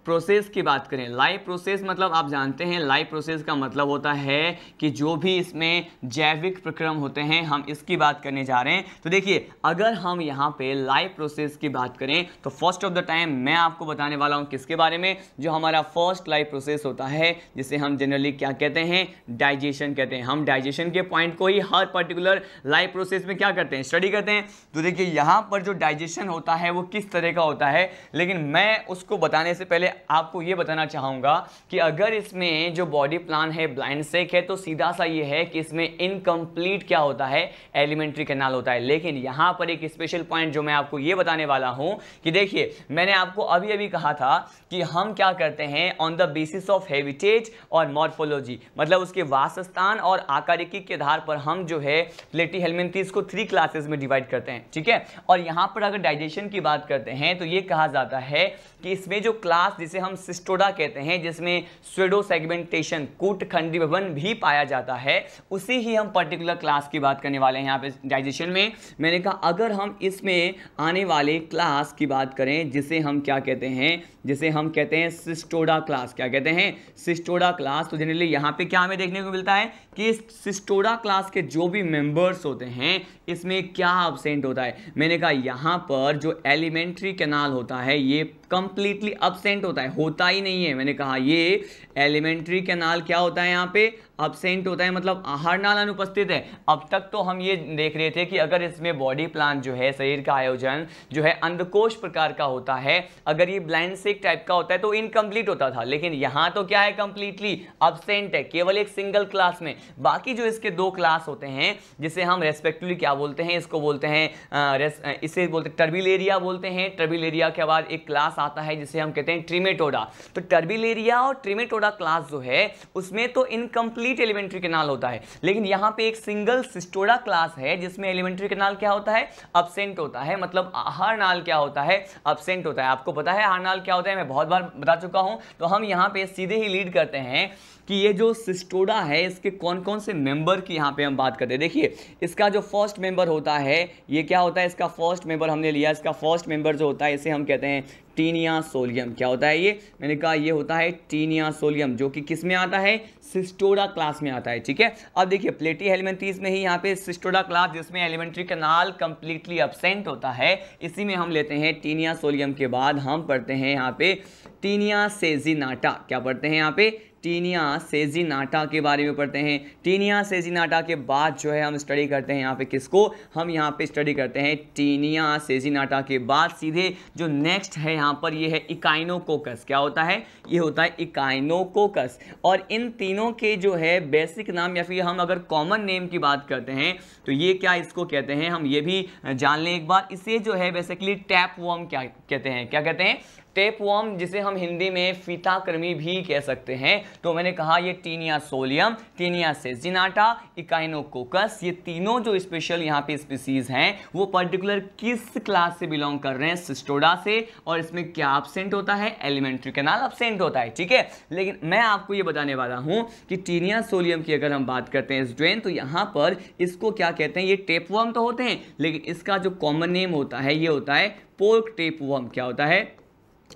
प्रोसेस की बात करें लाइव प्रोसेस मतलब आप जानते हैं लाइव प्रोसेस का मतलब होता है कि जो भी इसमें जैविक प्रक्रम होते हैं हम इसकी बात करने जा रहे हैं तो देखिए अगर हम यहाँ पे लाइव प्रोसेस की बात करें तो फर्स्ट ऑफ द टाइम मैं आपको बताने वाला हूँ किसके बारे में जो हमारा फर्स्ट लाइव प्रोसेस होता है जिसे हम जनरली क्या कहते हैं डाइजेशन कहते हैं हम डाइजेशन के पॉइंट को ही हर पर्टिकुलर लाइव प्रोसेस में क्या करते हैं स्टडी करते हैं तो देखिए यहाँ पर जो डाइजेशन होता है वो किस तरह का होता है लेकिन मैं उसको बताने से पहले आपको ये बताना चाहूँगा कि अगर इसमें जो बॉडी प्लान है ब्लाइंड सेक है तो सीधा सा ये है कि इसमें इनकम्प्लीट क्या होता है एलिमेंट्री कैनाल होता है लेकिन यहाँ पर एक स्पेशल पॉइंट जो मैं आपको ये बताने वाला हूँ कि देखिए मैंने आपको अभी अभी कहा था कि हम क्या करते हैं ऑन द बेसिस ऑफ हैविटेज और मॉर्फोलॉजी मतलब उसके वासस्थान और आकारिकी के आधार पर हम जो है प्लेटी हेलमेंथीज को थ्री क्लासेस में डिवाइड करते हैं ठीक है और यहाँ पर अगर डाइजेशन की बात करते हैं तो ये कहा जाता है कि इसमें जो क्लास जिसे हम सिस्टोडा कहते हैं जिसमें स्वेडो सेगमेंटेशन कूटखंडी भवन भी पाया जाता है उसी ही हम पर्टिकुलर क्लास की बात करने वाले हैं यहाँ पे डाइजेशन में मैंने कहा अगर हम इसमें आने वाले क्लास की बात करें जिसे हम क्या कहते हैं जिसे हम कहते हैं सिस्टोडा क्लास क्या कहते हैं सिस्टोडा क्लास तो जनरली यहाँ पे क्या हमें देखने को मिलता है कि सिस्टोडा क्लास के जो भी मेंबर्स होते हैं इसमें क्या अबसेंट होता है मैंने कहा यहाँ पर जो एलिमेंट्री कैनाल होता है ये कंप्लीटली अबसेंट होता है होता ही नहीं है मैंने कहा ये एलिमेंट्री कैनाल क्या होता है यहाँ पे अब्सेंट होता है मतलब आहार नाल अनुपस्थित है अब तक तो हम ये देख रहे थे कि अगर इसमें बॉडी प्लान जो है शरीर का आयोजन जो है अंधकोश प्रकार का होता है अगर ये ब्लाइंड सेक टाइप का होता है तो इनकम्प्लीट होता था लेकिन यहाँ तो क्या है कंप्लीटली अब्सेंट है केवल एक सिंगल क्लास में बाकी जो इसके दो क्लास होते हैं जिसे हम रेस्पेक्टिवली क्या बोलते हैं इसको बोलते हैं इसे बोलते टर्बिल एरिया बोलते हैं टर्बिल एरिया के बाद एक क्लास आता है जिसे हम कहते हैं ट्रीमेटोडा तो टर्बिल एरिया और ट्रीमेटोडा क्लास जो है उसमें तो इनकम्प्लीट कंप्लीट एलिमेंट्री कैनाल होता है लेकिन यहाँ पे एक सिंगल सिस्टोडा क्लास है जिसमें एलिमेंट्री कैनाल क्या होता है अपसेंट होता है मतलब हर नाल क्या होता है अपसेंट होता है आपको पता है हर नाल क्या होता है मैं बहुत बार बता चुका हूँ तो हम यहाँ पे सीधे ही लीड करते हैं कि ये जो सिस्टोडा है इसके कौन कौन से मेंबर की यहाँ पे हम बात करते हैं देखिए इसका जो फर्स्ट मेंबर होता है ये क्या होता है इसका फर्स्ट मेंबर हमने लिया इसका फर्स्ट मेंबर जो होता है इसे हम कहते हैं टीनिया सोलियम क्या होता है ये मैंने कहा ये होता है टीनिया सोलियम जो कि किस में आता है सिस्टोडा क्लास में आता है ठीक है अब देखिए प्लेटी एलिमेंट्रीज में ही यहाँ पे सिस्टोडा क्लास जिसमें एलिमेंट्री कनाल कंप्लीटली एबसेंट होता है इसी में हम लेते हैं टीनिया सोलियम के बाद हम पढ़ते हैं यहाँ पे टीनिया सेजिनाटा क्या पढ़ते हैं यहाँ पे टीनिया सेजिनाटा के बारे में पढ़ते हैं टीनिया सेजिनाटा के बाद जो है हम स्टडी करते हैं यहाँ पे किसको हम यहाँ पे स्टडी करते हैं टीनिया सेजिनाटा के बाद सीधे जो नेक्स्ट है यहाँ पर ये है इकाइनोकोकस क्या होता है ये होता है इकाइनोकोकस और इन तीनों के जो है बेसिक नाम या फिर हम अगर कॉमन नेम की बात करते हैं तो ये क्या इसको कहते हैं हम ये भी जान लें एक बार इसे जो है बेसिकली टैप वॉर्म क्या कहते हैं क्या कहते हैं टेप वॉर्म जिसे हम हिंदी में फीताकृमि भी कह सकते हैं तो मैंने कहा ये Taenia solium Taenia saginata Echinococcus ये तीनों जो स्पेशल यहाँ पे स्पीसीज हैं वो पर्टिकुलर किस क्लास से बिलोंग कर रहे हैं सिस्टोडा से और इसमें क्या अपसेंट होता है एलिमेंट्री कैनाल अपसेंट होता है ठीक है लेकिन मैं आपको ये बताने वाला हूँ कि टीनिया सोलियम की अगर हम बात करते हैं इस ड्रेन तो यहाँ पर इसको क्या कहते हैं ये टेपवर्म तो होते हैं लेकिन इसका जो कॉमन नेम होता है ये होता है पोर्क टेपवर्म क्या होता है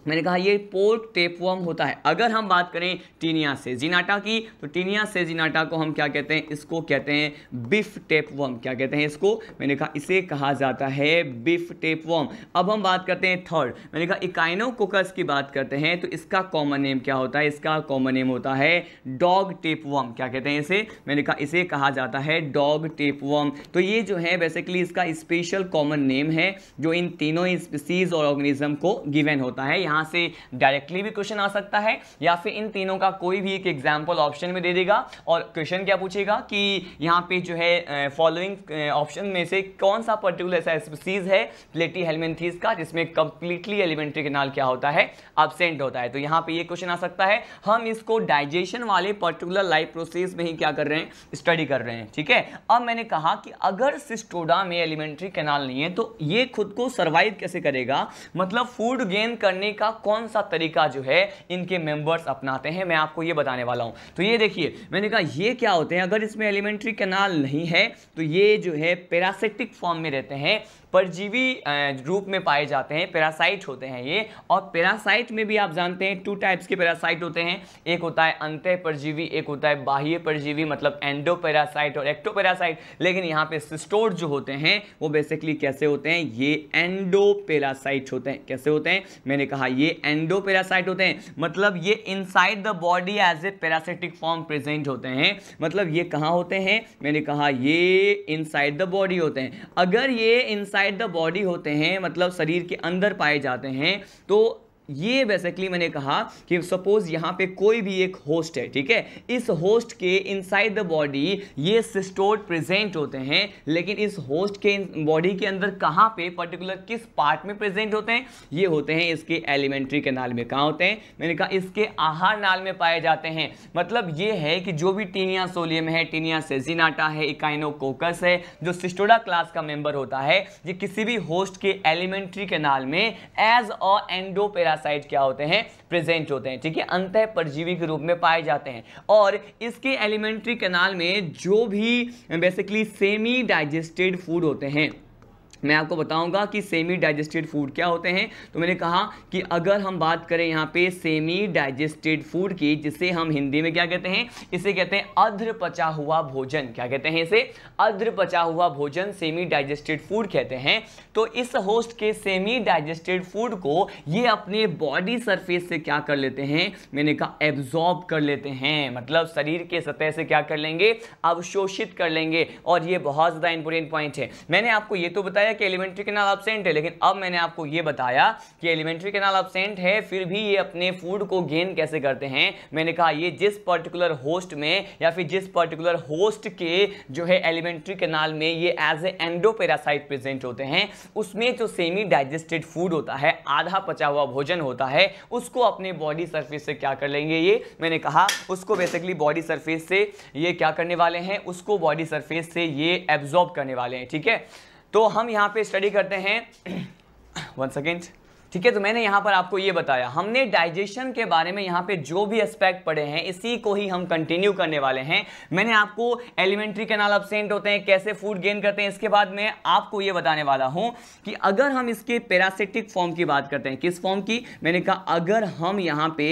मैंने कहा ये पोर्ट टेपवर्म होता है अगर हम बात करें टीनिया से जिनाटा की तो टीनिया से जिनाटा को हम क्या कहते हैं इसको कहते हैं बिफ टेपवर्म क्या कहते हैं इसको मैंने कहा इसे कहा जाता है बिफ टेपवर्म अब हम बात करते हैं थर्ड मैंने कहा इकाइनोकोकस की बात करते हैं तो इसका कॉमन नेम क्या होता है इसका कॉमन नेम होता है डॉग टेपवर्म क्या कहते हैं इसे मैंने कहा इसे कहा जाता है डॉग टेपवर्म तो ये जो है बेसिकली इसका स्पेशल कॉमन नेम है जो इन तीनों स्पीसीज और ऑर्गेनिज्म को गिवन होता है यहाँ से डायरेक्टली भी क्वेश्चन आ सकता है या फिर इन तीनों का कोई भी एक एग्जाम्पल ऑप्शन में दे देगा और क्वेश्चन क्या पूछेगा कि यहाँ पे जो है फॉलोइंग ऑप्शन में से कौन सा पर्टिकुलर ऐसा स्पीसीज है प्लेटी हेलमेंथीज का जिसमें कंप्लीटली एलिमेंट्री केनाल क्या होता है एबसेंट होता है तो यहाँ पे ये क्वेश्चन आ सकता है हम इसको डाइजेशन वाले पर्टिकुलर लाइफ प्रोसेस में ही क्या कर रहे हैं स्टडी कर रहे हैं ठीक है अब मैंने कहा कि अगर सिस्टोडा में एलिमेंट्री केनाल नहीं है तो ये खुद को सर्वाइव कैसे करेगा मतलब फूड गेन करने का कौन सा तरीका जो है इनके मेंबर्स अपनाते हैं मैं आपको ये बताने वाला हूँ तो ये देखिए मैंने कहा ये क्या होते हैं अगर इसमें एलिमेंट्री कैनाल नहीं है तो ये जो है पैरासिटिक फॉर्म में रहते हैं परजीवी रूप में पाए जाते हैं पैरासाइट होते हैं ये और पैरासाइट में भी आप जानते हैं टू टाइप्स के पैरासाइट होते हैं एक होता है अंत परजीवी एक होता है बाह्य परजीवी मतलब एंडो पैरासाइट और एक्टो पैरासाइट लेकिन यहाँ पे सिस्टोर जो होते हैं वो बेसिकली कैसे होते हैं ये एंडो पैरासाइट होते हैं कैसे होते हैं मैंने कहा ये एंडो पैरासाइट होते हैं मतलब ये inside the body as a parasitic form present होते हैं मतलब ये कहाँ होते हैं मैंने कहा ये इनसाइड द बॉडी होते हैं अगर ये इनसाइड इनसाइड द बॉडी होते हैं मतलब शरीर के अंदर पाए जाते हैं तो ये बेसिकली मैंने कहा कि सपोज यहाँ पे कोई भी एक होस्ट है ठीक है इस होस्ट के इनसाइड द बॉडी ये सिस्टोड प्रेजेंट होते हैं लेकिन इस होस्ट के बॉडी के अंदर कहाँ पे पर्टिकुलर किस पार्ट में प्रेजेंट होते हैं ये होते हैं इसके एलिमेंट्री कैनाल में कहाँ होते हैं मैंने कहा इसके आहार नाल में पाए जाते हैं मतलब ये है कि जो भी टीनिया सोलियम है टीनिया सेजिनाटा है इकाइनोकोकस है जो सिस्टोडा क्लास का मेंबर होता है ये किसी भी होस्ट के एलिमेंट्री कैनाल में एज अ एंडोपेरा पैरासाइट क्या होते हैं प्रेजेंट होते हैं ठीक है अंत परजीवी के रूप में पाए जाते हैं और इसके एलिमेंट्री कैनाल में जो भी बेसिकली सेमी डाइजेस्टेड फूड होते हैं मैं आपको बताऊंगा कि सेमी डाइजेस्टेड फूड क्या होते हैं तो मैंने कहा कि अगर हम बात करें यहाँ पे सेमी डाइजेस्टेड फूड की जिसे हम हिंदी में क्या कहते हैं इसे कहते हैं अध्र पचा हुआ भोजन क्या कहते हैं इसे अध्र पचा हुआ भोजन सेमी डाइजेस्टेड फूड कहते हैं तो इस होस्ट के सेमी डाइजेस्टेड फूड को ये अपने बॉडी सरफेस से क्या कर लेते हैं मैंने कहा एब्जॉर्ब कर लेते हैं मतलब शरीर के सतह से क्या कर लेंगे अवशोषित कर लेंगे और ये बहुत ज़्यादा इंपॉर्टेंट पॉइंट है मैंने आपको ये तो बताया है कि एलिमेंट्री केनाल अपसेंट है लेकिन अब मैंने आपको ये बताया कि एलिमेंट्री केनाल अपसेंट है फिर भी ये अपने फूड को गेन कैसे करते हैं मैंने कहा ये जिस पर्टिकुलर होस्ट में या फिर जिस पर्टिकुलर होस्ट के जो है एलिमेंट्री केनाल में ये एज ए एंडोपेरासाइट प्रेजेंट होते हैं उसमें जो सेमी डाइजेस्टेड फूड होता है आधा पचा हुआ भोजन होता है उसको अपने बॉडी सर्फेस से क्या कर लेंगे ये मैंने कहा उसको बेसिकली बॉडी सर्फेस से ये क्या करने वाले हैं उसको बॉडी सर्फेस से ये एब्जॉर्ब करने वाले हैं ठीक है तो हम यहाँ पे स्टडी करते हैं वन सेकेंड ठीक है तो मैंने यहाँ पर आपको ये बताया हमने डाइजेशन के बारे में यहाँ पे जो भी एस्पेक्ट पढ़े हैं इसी को ही हम कंटिन्यू करने वाले हैं मैंने आपको एलिमेंट्री कैनाल अपसेंट होते हैं कैसे फूड गेन करते हैं इसके बाद मैं आपको ये बताने वाला हूँ कि अगर हम इसके पैरासिटिक फॉर्म की बात करते हैं किस फॉर्म की मैंने कहा अगर हम यहाँ पे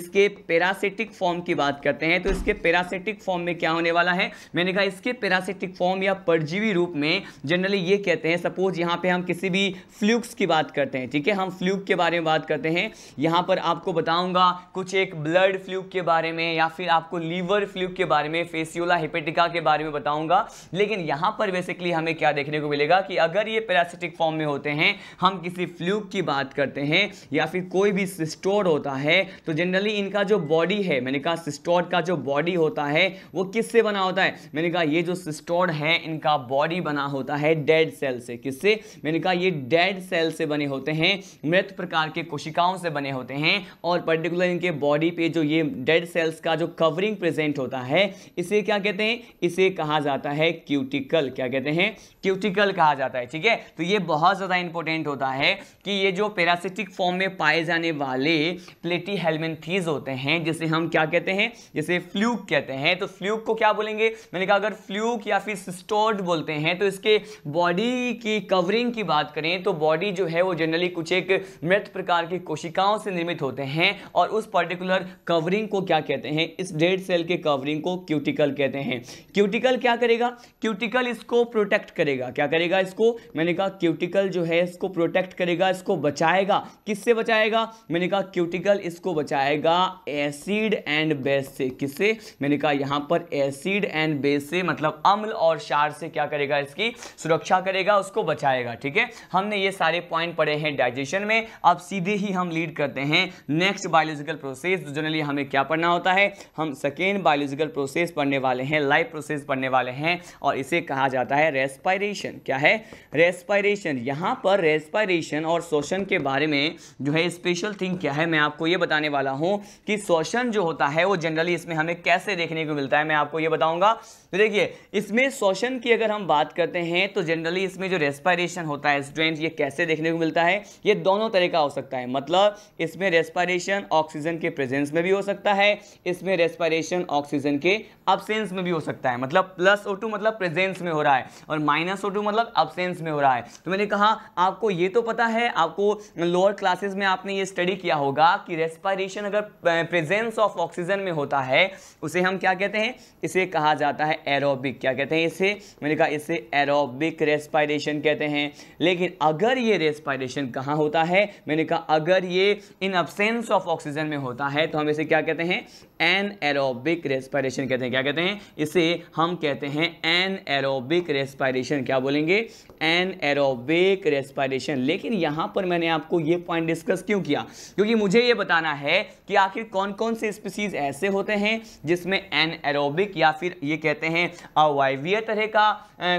इसके पैरासिटिक फॉर्म की बात करते हैं तो इसके पैरासिटिक फॉर्म में क्या होने वाला है मैंने कहा इसके पैरासिटिक फॉर्म या परजीवी रूप में जनरली ये कहते हैं सपोज यहाँ पे हम किसी भी फ्लूक्स की बात करते हैं ठीक है हम फ्लूक के बारे में बात करते हैं यहाँ पर आपको बताऊंगा कुछ एक ब्लड फ्लूक के बारे में या फिर आपको लीवर फ्लूक के बारे में फेसियोला हिपेटिका के बारे में बताऊंगा लेकिन यहाँ पर बेसिकली हमें क्या देखने को मिलेगा कि अगर ये पैरासिटिक फॉर्म में होते हैं हम किसी फ्लूक की बात करते हैं या फिर कोई भी सिस्टोर होता है तो जनरली इनका जो बॉडी है मैंने कहा सिस्टोर का जो बॉडी होता है वो किससे बना होता है मैंने कहा ये जो सिस्टोर है इनका बॉडी बना होता है डेड सेल से किससे मैंने कहा ये डेड सेल से बने होते हैं मृत प्रकार के कोशिकाओं से बने होते हैं और पर्टिकुलर इनके बॉडी पे जो ये डेड सेल्स का जो कवरिंग प्रेजेंट होता है इसे क्या कहते हैं इसे कहा जाता है क्यूटिकल क्या कहते हैं क्यूटिकल कहा जाता है ठीक है तो ये बहुत ज़्यादा इंपॉर्टेंट होता है कि ये जो पैरासिटिक फॉर्म में पाए जाने वाले प्लेटी हेलमेंथीज होते हैं जिसे हम क्या कहते हैं जैसे फ्लूक कहते हैं तो फ्लूक को क्या बोलेंगे मैंने कहा अगर फ्लूक या फिर सिस्टोर्ड बोलते हैं तो इसके बॉडी की कवरिंग की बात करें तो बॉडी जो है वो जनरली कुछ एक मृत प्रकार की कोशिकाओं से निर्मित होते हैं और उस पर्टिकुलर कवरिंग को क्या कहते हैं इस डेड सेल के कवरिंग को क्यूटिकल कहते हैं क्यूटिकल क्या करेगा क्यूटिकल इसको प्रोटेक्ट करेगा क्या करेगा इसको मैंने कहा क्यूटिकल जो है इसको प्रोटेक्ट करेगा इसको बचाएगा किससे बचाएगा मैंने कहा क्यूटिकल इसको बचाएगा एसिड एंड बेस से किससे मैंने कहा यहां पर एसिड एंड बेस से मतलब अम्ल और शार से क्या करेगा इसकी सुरक्षा करेगा उसको बचाएगा ठीक है हमने ये सारे पॉइंट पढ़े हैं डाइजेशन सेक्शन में अब सीधे ही हम लीड करते हैं नेक्स्ट बायोलॉजिकल प्रोसेस जनरली हमें क्या पढ़ना होता है हम सेकेंड बायोलॉजिकल प्रोसेस पढ़ने वाले हैं लाइफ प्रोसेस पढ़ने वाले हैं और इसे कहा जाता है रेस्पायरेशन क्या है रेस्पायरेशन यहाँ पर रेस्पायरेशन और शोषण के बारे में जो है स्पेशल थिंग क्या है मैं आपको ये बताने वाला हूँ कि शोषण जो होता है वो जनरली इसमें हमें कैसे देखने को मिलता है मैं आपको ये बताऊँगा तो देखिए इसमें शोषण की अगर हम बात करते हैं तो जनरली इसमें जो रेस्पायरेशन होता है स्टूडेंट ये कैसे देखने को मिलता है ये दो दोनों तरह का हो सकता है मतलब इसमें रेस्पायरेशन ऑक्सीजन के प्रेजेंस में भी हो सकता है इसमें रेस्पायरेशन ऑक्सीजन के अपसेंस में भी हो सकता है मतलब प्लस ओ मतलब प्रेजेंस में हो रहा है और माइनस ओ मतलब अपसेंस में हो रहा है तो मैंने कहा आपको ये तो पता है आपको लोअर क्लासेस में आपने ये स्टडी किया होगा कि रेस्पायरेशन अगर प्रेजेंस ऑफ ऑक्सीजन में होता है उसे हम क्या कहते हैं इसे कहा जाता है एरोबिक क्या कहते हैं इसे मैंने कहा इसे एरोबिक रेस्पायरेशन कहते हैं लेकिन अगर ये रेस्पायरेशन कहाँ होता होता है मैंने कहा अगर ये इन अब्सेंस ऑफ ऑक्सीजन में होता है तो हम इसे क्या कहते हैं एन एरोबिक रेस्पायरेशन कहते हैं क्या कहते हैं इसे हम कहते हैं एन एरोबिक रेस्पायरेशन क्या बोलेंगे एन एरोबिक रेस्पायरेशन लेकिन यहाँ पर मैंने आपको ये पॉइंट डिस्कस क्यों किया क्योंकि मुझे ये बताना है कि आखिर कौन कौन से स्पीसीज ऐसे होते हैं जिसमें एन एरोबिक या फिर ये कहते हैं अवाइवीय तरह का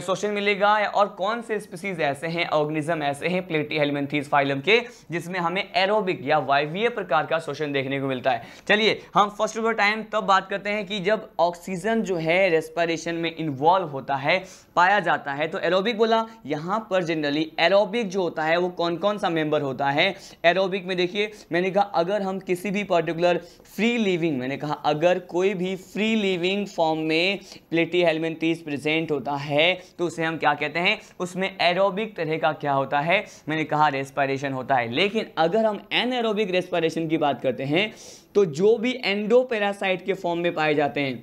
सोशल मिलेगा और कौन से स्पीसीज ऐसे हैं ऑर्गेनिज्म ऐसे हैं प्लेटी हेलमेंथीज फाइलम के जिसमें हमें एरोबिक या वाइवीय प्रकार का शोषण देखने को मिलता है चलिए हम फर्स्ट ओवर टाइम तब बात करते हैं कि जब ऑक्सीजन जो है रेस्पिरेशन में इन्वॉल्व होता है पाया जाता है तो एरोबिक बोला यहाँ पर जनरली एरोबिक जो होता है वो कौन कौन सा मेंबर होता है एरोबिक में देखिए मैंने कहा अगर हम किसी भी पर्टिकुलर फ्री लिविंग मैंने कहा अगर कोई भी फ्री लिविंग फॉर्म में प्लेटी हेलमेंटीज प्रेजेंट होता है तो उसे हम क्या कहते हैं उसमें एरोबिक तरह का क्या होता है मैंने कहा रेस्पायरेशन होता है लेकिन अगर हम एन एरोबिक रेस्पायरेशन की बात करते हैं तो जो भी एंडोपेरासाइट के फॉर्म में पाए जाते हैं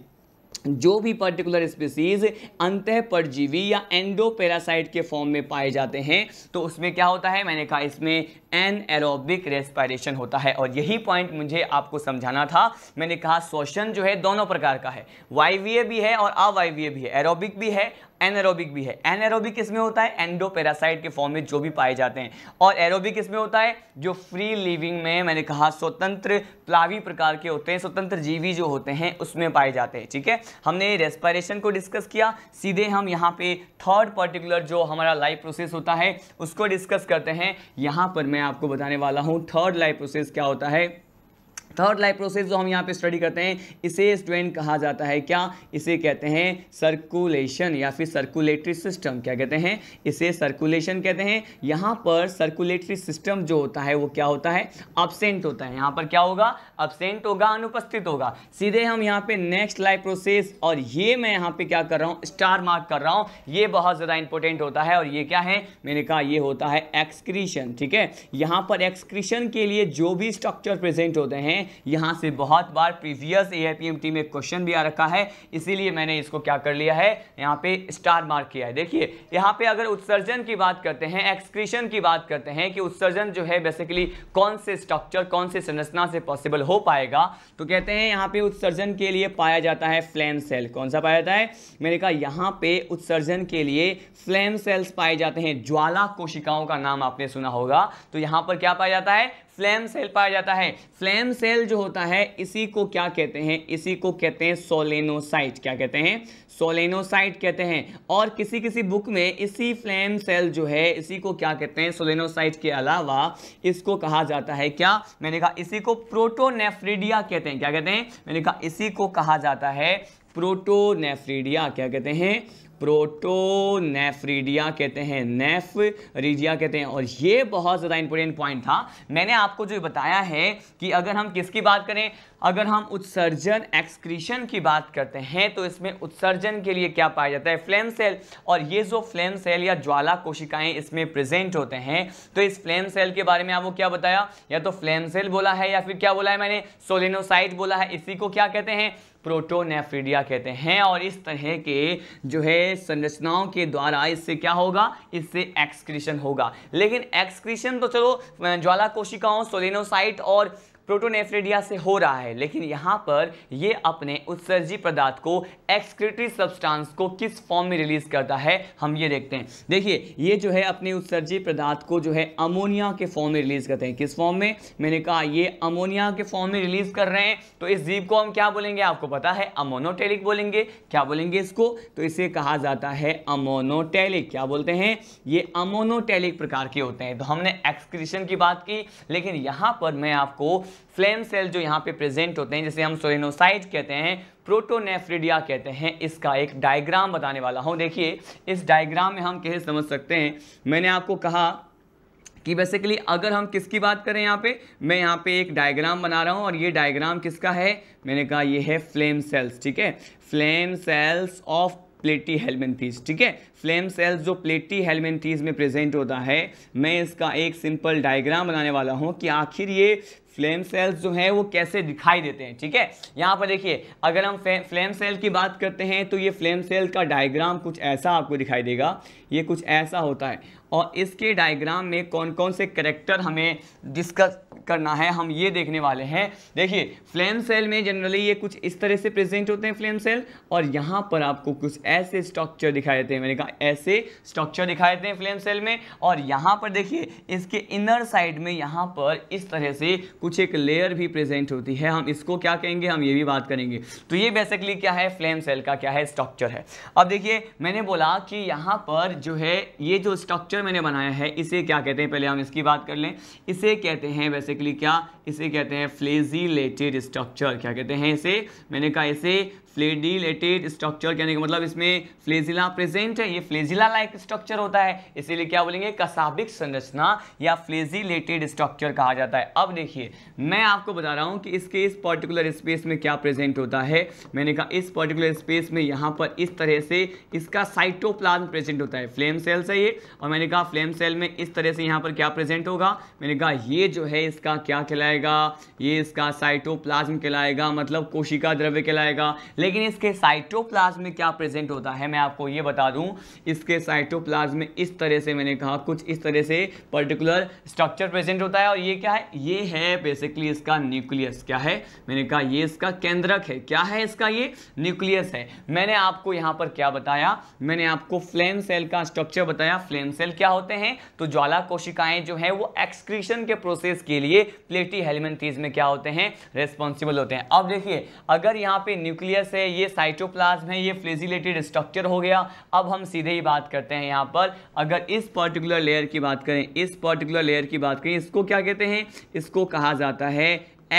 जो भी पर्टिकुलर स्पीसीज अंत परजीवी या एंडोपेरासाइट के फॉर्म में पाए जाते हैं तो उसमें क्या होता है मैंने कहा इसमें एन एरोबिक रेस्पायरेशन होता है और यही पॉइंट मुझे आपको समझाना था मैंने कहा श्वसन जो है दोनों प्रकार का है वायवीय भी है और अवायवीय भी है एरोबिक भी है एनएरोबिक भी है एनएरोबिक किसमें होता है एंडोपेरासाइट के फॉर्म में जो भी पाए जाते हैं और एरोबिक किसमें होता है जो फ्री लिविंग में मैंने कहा स्वतंत्र प्लावी प्रकार के होते हैं स्वतंत्र जीवी जो होते हैं उसमें पाए जाते हैं ठीक है हमने रेस्पायरेशन को डिस्कस किया सीधे हम यहाँ पे थर्ड पर्टिकुलर जो हमारा लाइफ प्रोसेस होता है उसको डिस्कस करते हैं यहाँ पर मैं आपको बताने वाला हूँ थर्ड लाइफ प्रोसेस क्या होता है थर्ड लाइफ प्रोसेस जो हम यहाँ पे स्टडी करते हैं इसे स्टूडेंट कहा जाता है क्या इसे कहते हैं सर्कुलेशन या फिर सर्कुलेटरी सिस्टम क्या कहते हैं इसे सर्कुलेशन कहते हैं यहाँ पर सर्कुलेटरी सिस्टम जो होता है वो क्या होता है अबसेंट होता है यहाँ पर क्या होगा अपसेंट होगा अनुपस्थित होगा सीधे हम यहाँ पे नेक्स्ट लाइफ प्रोसेस और ये मैं यहाँ पे क्या कर रहा हूँ स्टार मार्क कर रहा हूँ ये बहुत ज़्यादा इंपॉर्टेंट होता है और ये क्या है मैंने कहा ये होता है एक्सक्रीशन ठीक है यहाँ पर एक्सक्रीशन के लिए जो भी स्ट्रक्चर प्रेजेंट होते हैं हैं यहाँ से बहुत बार प्रीवियस ए में क्वेश्चन भी आ रखा है इसीलिए मैंने इसको क्या कर लिया है यहाँ पे स्टार मार्क किया है देखिए यहाँ पे अगर उत्सर्जन की बात करते हैं एक्सक्रीशन की बात करते हैं कि उत्सर्जन जो है बेसिकली कौन से स्ट्रक्चर कौन से संरचना से पॉसिबल हो पाएगा तो कहते हैं यहाँ पे उत्सर्जन के लिए पाया जाता है फ्लैम सेल कौन सा पाया जाता है मैंने कहा यहाँ पे उत्सर्जन के लिए फ्लैम सेल्स पाए जाते हैं ज्वाला कोशिकाओं का नाम आपने सुना होगा तो यहाँ पर क्या पाया जाता है फ्लेम सेल पाया जाता है फ्लेम सेल जो होता है इसी को क्या कहते हैं इसी को कहते हैं सोलेनोसाइट क्या कहते हैं सोलेनोसाइट कहते हैं और किसी किसी बुक में इसी फ्लेम सेल जो है इसी को क्या कहते हैं सोलेनोसाइट के अलावा इसको कहा जाता है क्या मैंने कहा इसी को प्रोटोनेफ्रीडिया कहते हैं क्या कहते हैं मैंने कहा इसी को कहा जाता है प्रोटोनेफ्रीडिया क्या कहते हैं प्रोटोनेफ्रीडिया कहते हैं नेफ रीडिया कहते हैं और ये बहुत ज़्यादा इंपॉर्टेंट पॉइंट था मैंने आपको जो बताया है कि अगर हम किसकी बात करें अगर हम उत्सर्जन एक्सक्रीशन की बात करते हैं तो इसमें उत्सर्जन के लिए क्या पाया जाता है फ्लेम सेल और ये जो फ्लेम सेल या ज्वाला कोशिकाएं इसमें प्रेजेंट होते हैं तो इस फ्लेम सेल के बारे में आपको क्या बताया या तो फ्लेम सेल बोला है या फिर क्या बोला है मैंने सोलेनोसाइट बोला है इसी को क्या कहते हैं प्रोटोनेफ्रीडिया कहते हैं और इस तरह के जो है संरचनाओं के द्वारा इससे क्या होगा इससे एक्सक्रीशन होगा लेकिन एक्सक्रीशन तो चलो ज्वाला कोशिकाओं सोलिनोसाइट और प्रोटोनेफ्रेडिया से हो रहा है लेकिन यहाँ पर ये अपने उत्सर्जी पदार्थ को एक्सक्रेटरी सब्सटेंस को किस फॉर्म में रिलीज करता है हम ये देखते हैं देखिए ये जो है अपने उत्सर्जी पदार्थ को जो है अमोनिया के फॉर्म में रिलीज करते हैं किस फॉर्म में मैंने कहा ये अमोनिया के फॉर्म में रिलीज कर रहे हैं तो इस जीव को हम क्या बोलेंगे आपको पता है अमोनोटेलिक बोलेंगे क्या बोलेंगे इसको तो इसे कहा जाता है अमोनोटेलिक क्या बोलते हैं ये अमोनोटेलिक प्रकार के होते हैं तो हमने एक्सक्रीशन की बात की लेकिन यहाँ पर मैं आपको फ्लेम सेल जो यहाँ पे प्रेजेंट होते हैं जैसे हम सोलिनोसाइट कहते हैं प्रोटोनेफ्रिडिया कहते हैं इसका एक डायग्राम बताने वाला हूँ देखिए इस डायग्राम में हम कैसे समझ सकते हैं मैंने आपको कहा कि बेसिकली अगर हम किसकी बात करें यहाँ पे मैं यहाँ पे एक डायग्राम बना रहा हूँ और ये डायग्राम किसका है मैंने कहा ये है फ्लेम सेल्स ठीक है flame cells of Platyhelminthes ठीक है फ्लेम सेल्स जो प्लेटी हेलमेंथीज में प्रेजेंट होता है मैं इसका एक सिंपल डायग्राम बनाने वाला हूँ कि आखिर ये फ्लेम सेल्स जो है वो कैसे दिखाई देते हैं ठीक है यहाँ पर देखिए अगर हम फ्लेम सेल की बात करते हैं तो ये फ्लेम सेल का डायग्राम कुछ ऐसा आपको दिखाई देगा ये कुछ ऐसा होता है और इसके डायग्राम में कौन कौन से करेक्टर हमें डिस्कस करना है हम ये देखने वाले हैं देखिए फ्लेम सेल में जनरली ये कुछ इस तरह से प्रेजेंट होते हैं फ्लेम सेल और यहाँ पर आपको कुछ ऐसे स्ट्रक्चर दिखाई देते हैं मैंने कहा ऐसे स्ट्रक्चर दिखाई देते हैं फ्लेम सेल में और यहाँ पर देखिए इसके इनर साइड में यहाँ पर इस तरह से कुछ एक लेयर भी प्रेजेंट होती है हम इसको क्या कहेंगे हम ये भी बात करेंगे तो ये बेसिकली क्या है फ्लेम सेल का क्या है स्ट्रक्चर है अब देखिए मैंने बोला कि यहाँ पर जो है ये जो स्ट्रक्चर मैंने बनाया है इसे क्या कहते हैं पहले हम इसकी बात कर लें इसे कहते हैं वैसे बेसिकली क्या इसे कहते हैं फ्लेजिलेटेड स्ट्रक्चर क्या कहते हैं इसे मैंने कहा इसे फ्लेडिलेटेड स्ट्रक्चर कहने का मतलब इसमें फ्लेजिला प्रेजेंट है ये फ्लेजिला लाइक स्ट्रक्चर होता है इसीलिए क्या बोलेंगे कसाबिक संरचना या फ्लेजिलेटेड स्ट्रक्चर कहा जाता है अब देखिए मैं आपको बता रहा हूँ कि इसके इस पर्टिकुलर स्पेस में क्या प्रेजेंट होता है मैंने कहा इस पर्टिकुलर स्पेस में यहाँ पर इस तरह से इसका साइटोप्लाज्म प्रेजेंट होता है फ्लेम सेल्स है ये और मैंने कहा फ्लेम सेल में इस तरह से यहाँ पर क्या प्रेजेंट होगा मैंने कहा ये जो है इसका क्या कहलाएगा ये इसका साइटोप्लाज्म कहलाएगा मतलब कोशिका द्रव्य कहलाएगा लेकिन इसके साइटोप्लाज्म में क्या प्रेजेंट होता है मैं आपको ये बता दूं इसके साइटोप्लाज्म में इस तरह से मैंने कहा कुछ इस तरह से पर्टिकुलर स्ट्रक्चर प्रेजेंट होता है और ये क्या है ये है बेसिकली इसका न्यूक्लियस क्या है मैंने कहा ये इसका केंद्रक है क्या है इसका ये न्यूक्लियस है मैंने आपको यहाँ पर क्या बताया मैंने आपको फ्लेम सेल का स्ट्रक्चर बताया फ्लेम सेल क्या होते हैं तो ज्वाला कोशिकाएं जो है वो एक्सक्रीशन के प्रोसेस के लिए प्लेटी हेलमेंथीज में क्या होते हैं रेस्पॉन्सिबल होते हैं अब देखिए अगर यहाँ पे न्यूक्लियस न्यूक्लियस है ये साइटोप्लाज्म है ये फ्लेजिलेटेड स्ट्रक्चर हो गया अब हम सीधे ही बात करते हैं यहाँ पर अगर इस पर्टिकुलर लेयर की बात करें इस पर्टिकुलर लेयर की बात करें इसको क्या कहते हैं इसको कहा जाता है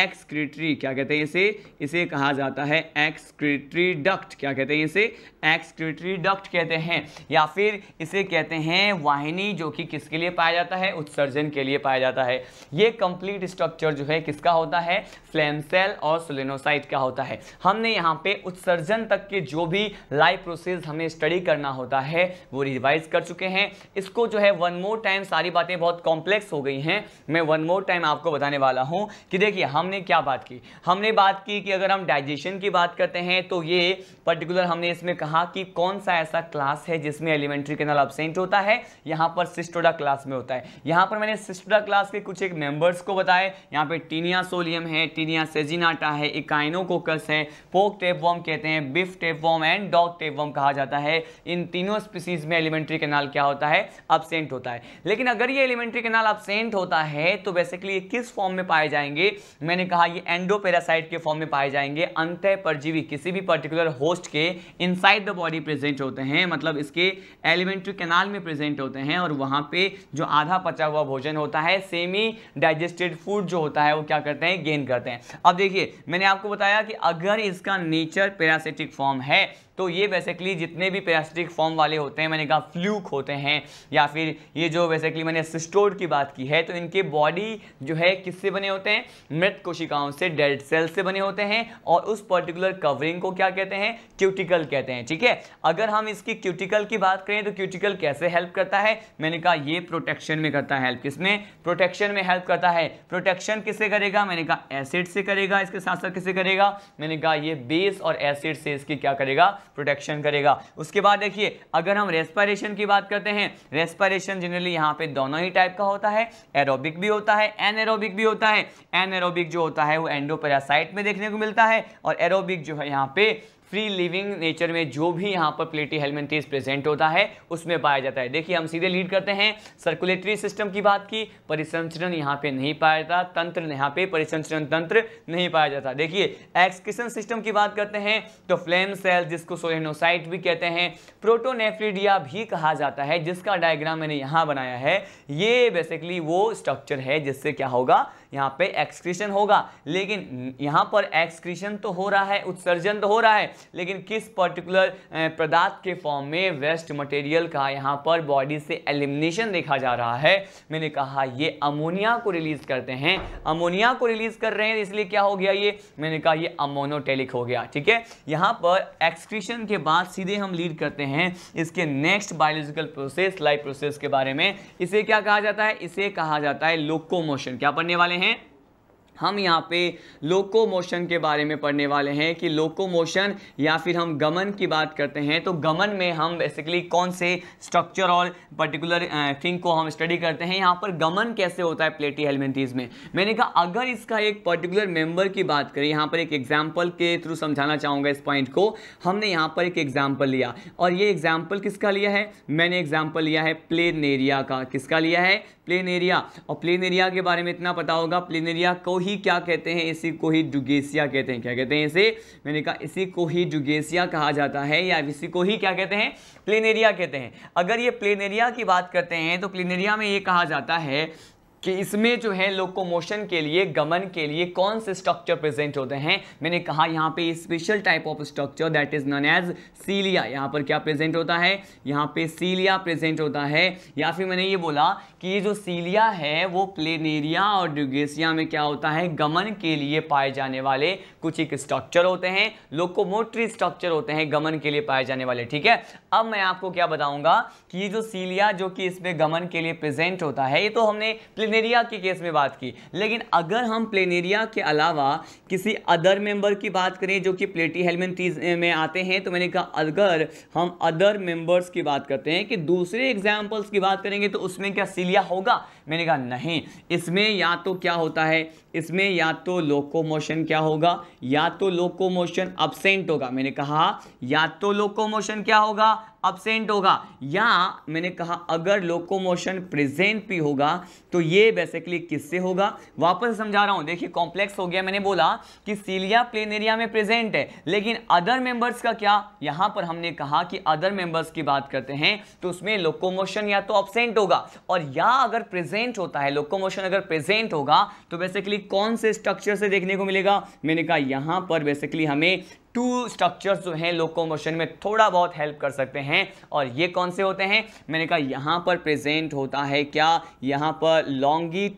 एक्सक्रीटरी क्या कहते हैं इसे इसे कहा जाता है एक्सक्रीटरी डक्ट क्या कहते हैं इसे एक्सक्यूटरी डक्ट कहते हैं या फिर इसे कहते हैं वाहिनी जो कि किसके लिए पाया जाता है उत्सर्जन के लिए पाया जाता है ये कंप्लीट स्ट्रक्चर जो है किसका होता है फ्लेम सेल और सोलिनोसाइट का होता है हमने यहाँ पे उत्सर्जन तक के जो भी लाइफ प्रोसेस हमें स्टडी करना होता है वो रिवाइज कर चुके हैं इसको जो है वन मोर टाइम सारी बातें बहुत कॉम्प्लेक्स हो गई हैं मैं वन मोर टाइम आपको बताने वाला हूँ कि देखिए हमने क्या बात की हमने बात की कि अगर हम डाइजेशन की बात करते हैं तो ये पर्टिकुलर हमने इसमें कहा कहा कि कौन सा ऐसा क्लास है जिसमें एलिमेंट्री कैनल अब्सेंट होता है यहाँ पर सिस्टोडा क्लास में होता है यहाँ पर मैंने सिस्टोडा क्लास के कुछ एक मेंबर्स को बताए यहाँ पे टीनिया सोलियम है टीनिया सेजिनाटा है इकाइनोकोकस है पोक टेपवॉम कहते हैं beef tapeworm and dog tapeworm कहा जाता है इन तीनों स्पीसीज में एलिमेंट्री कैनाल क्या होता है अब्सेंट होता है लेकिन अगर ये एलिमेंट्री कैनाल अब्सेंट होता है तो बेसिकली ये किस फॉर्म में पाए जाएंगे मैंने कहा ये एंडोपेरासाइट के फॉर्म में पाए जाएंगे अंत परजीवी किसी भी पर्टिकुलर होस्ट के inside inside the body present होते हैं मतलब इसके एलिमेंट्री कैनाल में प्रेजेंट होते हैं और वहाँ पे जो आधा पचा हुआ भोजन होता है सेमी डाइजेस्टेड फूड जो होता है वो क्या करते हैं गेन करते हैं अब देखिए मैंने आपको बताया कि अगर इसका नेचर पैरासिटिक फॉर्म है तो ये बेसिकली जितने भी पेरास्टिक फॉर्म वाले होते हैं मैंने कहा फ्लूक होते हैं या फिर ये जो बेसिकली मैंने सिस्टोड की बात की है तो इनके बॉडी जो है किससे बने होते हैं मृत कोशिकाओं से डेड सेल से बने होते हैं और उस पर्टिकुलर कवरिंग को क्या कहते हैं क्यूटिकल कहते हैं ठीक है अगर हम इसकी क्यूटिकल की बात करें तो क्यूटिकल कैसे हेल्प करता है मैंने कहा ये प्रोटेक्शन में करता है हेल्प किसमें प्रोटेक्शन में हेल्प करता है प्रोटेक्शन किससे करेगा मैंने कहा एसिड से करेगा इसके साथ साथ किससे करेगा मैंने कहा ये बेस और एसिड से इसकी क्या करेगा प्रोटेक्शन करेगा उसके बाद देखिए अगर हम रेस्पायरेशन की बात करते हैं रेस्पायरेशन जनरली यहाँ पे दोनों ही टाइप का होता है एरोबिक भी होता है एन भी होता है एनएरोबिक जो होता है वो एंडोपेरासाइट में देखने को मिलता है और एरोबिक जो है यहाँ पे फ्री लिविंग नेचर में जो भी यहाँ पर प्लेटी हेलमेंटीज प्रेजेंट होता है उसमें पाया जाता है देखिए हम सीधे लीड करते हैं सर्कुलेटरी सिस्टम की बात की परिसंचरण यहाँ पे नहीं पाया जाता तंत्र यहाँ पे परिसंचरण तंत्र नहीं पाया जाता देखिए एक्सकिशन सिस्टम की बात करते हैं तो फ्लेम सेल जिसको सोलेनोसाइट भी कहते हैं प्रोटोनेफ्रीडिया भी कहा जाता है जिसका डायग्राम मैंने यहाँ बनाया है ये बेसिकली वो स्ट्रक्चर है जिससे क्या होगा यहाँ पे एक्सक्रीशन होगा लेकिन यहाँ पर एक्सक्रीशन तो हो रहा है उत्सर्जन तो हो रहा है लेकिन किस पर्टिकुलर पदार्थ के फॉर्म में वेस्ट मटेरियल का यहाँ पर बॉडी से एलिमिनेशन देखा जा रहा है मैंने कहा ये अमोनिया को रिलीज करते हैं अमोनिया को रिलीज कर रहे हैं इसलिए क्या हो गया ये मैंने कहा ये अमोनोटेलिक हो गया ठीक है यहाँ पर एक्सक्रीशन के बाद सीधे हम लीड करते हैं इसके next biological process life process के बारे में इसे क्या कहा जाता है इसे कहा जाता है लोकोमोशन क्या पढ़ने वाले हैं हैं हम यहाँ पे लोको मोशन के बारे में पढ़ने वाले हैं कि लोको मोशन या फिर हम गमन की बात करते हैं तो गमन में हम बेसिकली कौन से स्ट्रक्चर और पर्टिकुलर थिंग को हम स्टडी करते हैं यहाँ पर गमन कैसे होता है प्लेटी हेलमेंटीज में मैंने कहा अगर इसका एक पर्टिकुलर मेंबर की बात करें यहाँ पर एक एग्जाम्पल के थ्रू समझाना चाहूँगा इस पॉइंट को हमने यहाँ पर एक एग्जाम्पल लिया और ये एग्जाम्पल किसका लिया है मैंने एग्जाम्पल लिया है प्लेन एरिया का किसका लिया है प्लेन एरिया और प्लेन एरिया के बारे में इतना पता होगा प्लेन एरिया को ही ही क्या कहते हैं इसी को ही जुगेसिया कहते हैं क्या कहते हैं इसे मैंने कहा इसी को ही जुगेसिया कहा जाता है या इसी को ही क्या कहते हैं प्लेनेरिया कहते हैं अगर ये प्लेनेरिया की बात करते हैं तो प्लेनेरिया में ये कहा जाता है कि इसमें जो है लोकोमोशन के लिए गमन के लिए कौन से स्ट्रक्चर प्रेजेंट होते हैं मैंने कहा यहाँ पे special type of structure that is known as cilia यहाँ पर क्या प्रेजेंट होता है यहाँ पे सीलिया प्रेजेंट होता है या फिर मैंने ये बोला कि ये जो सीलिया है वो प्लेनेरिया और ड्यूगेसिया में क्या होता है गमन के लिए पाए जाने वाले कुछ एक स्ट्रक्चर होते हैं लोकोमोटरी स्ट्रक्चर होते हैं गमन के लिए पाए जाने वाले ठीक है अब मैं आपको क्या बताऊंगा कि ये जो सीलिया जो कि इसमें गमन के लिए प्रेजेंट होता है ये तो हमने प्लेनेरिया के केस में बात की लेकिन अगर हम प्लेनेरिया के अलावा किसी अदर मेंबर की बात करें जो कि प्लेटी हेलमेंटीज में आते हैं तो मैंने कहा अगर हम अदर मेंबर्स की बात करते हैं कि दूसरे एग्जाम्पल्स की बात करेंगे तो उसमें क्या सीलिया लिया होगा मैंने कहा नहीं इसमें या तो क्या होता है इसमें या तो लोकोमोशन क्या होगा या तो लोकोमोशन अपसेंट होगा मैंने कहा या तो लोकोमोशन क्या होगा अब्सेंट होगा या मैंने कहा अगर लोकोमोशन प्रेजेंट भी होगा तो ये बेसिकली किससे होगा वापस समझा रहा हूँ देखिए कॉम्प्लेक्स हो गया मैंने बोला कि सीलिया प्लेन एरिया में प्रेजेंट है लेकिन अदर मेंबर्स का क्या यहाँ पर हमने कहा कि अदर मेंबर्स की बात करते हैं तो उसमें लोकोमोशन या तो अपसेंट होगा और या अगर प्रेजेंट होता है लोकोमोशन अगर प्रेजेंट होगा तो बेसिकली कौन से स्ट्रक्चर से देखने को मिलेगा मैंने कहा यहाँ पर बेसिकली हमें टू स्ट्रक्चर्स जो हैं लोकोमोशन में थोड़ा बहुत हेल्प कर सकते हैं और ये कौन से होते हैं मैंने कहा यहाँ पर प्रेजेंट होता है क्या यहाँ पर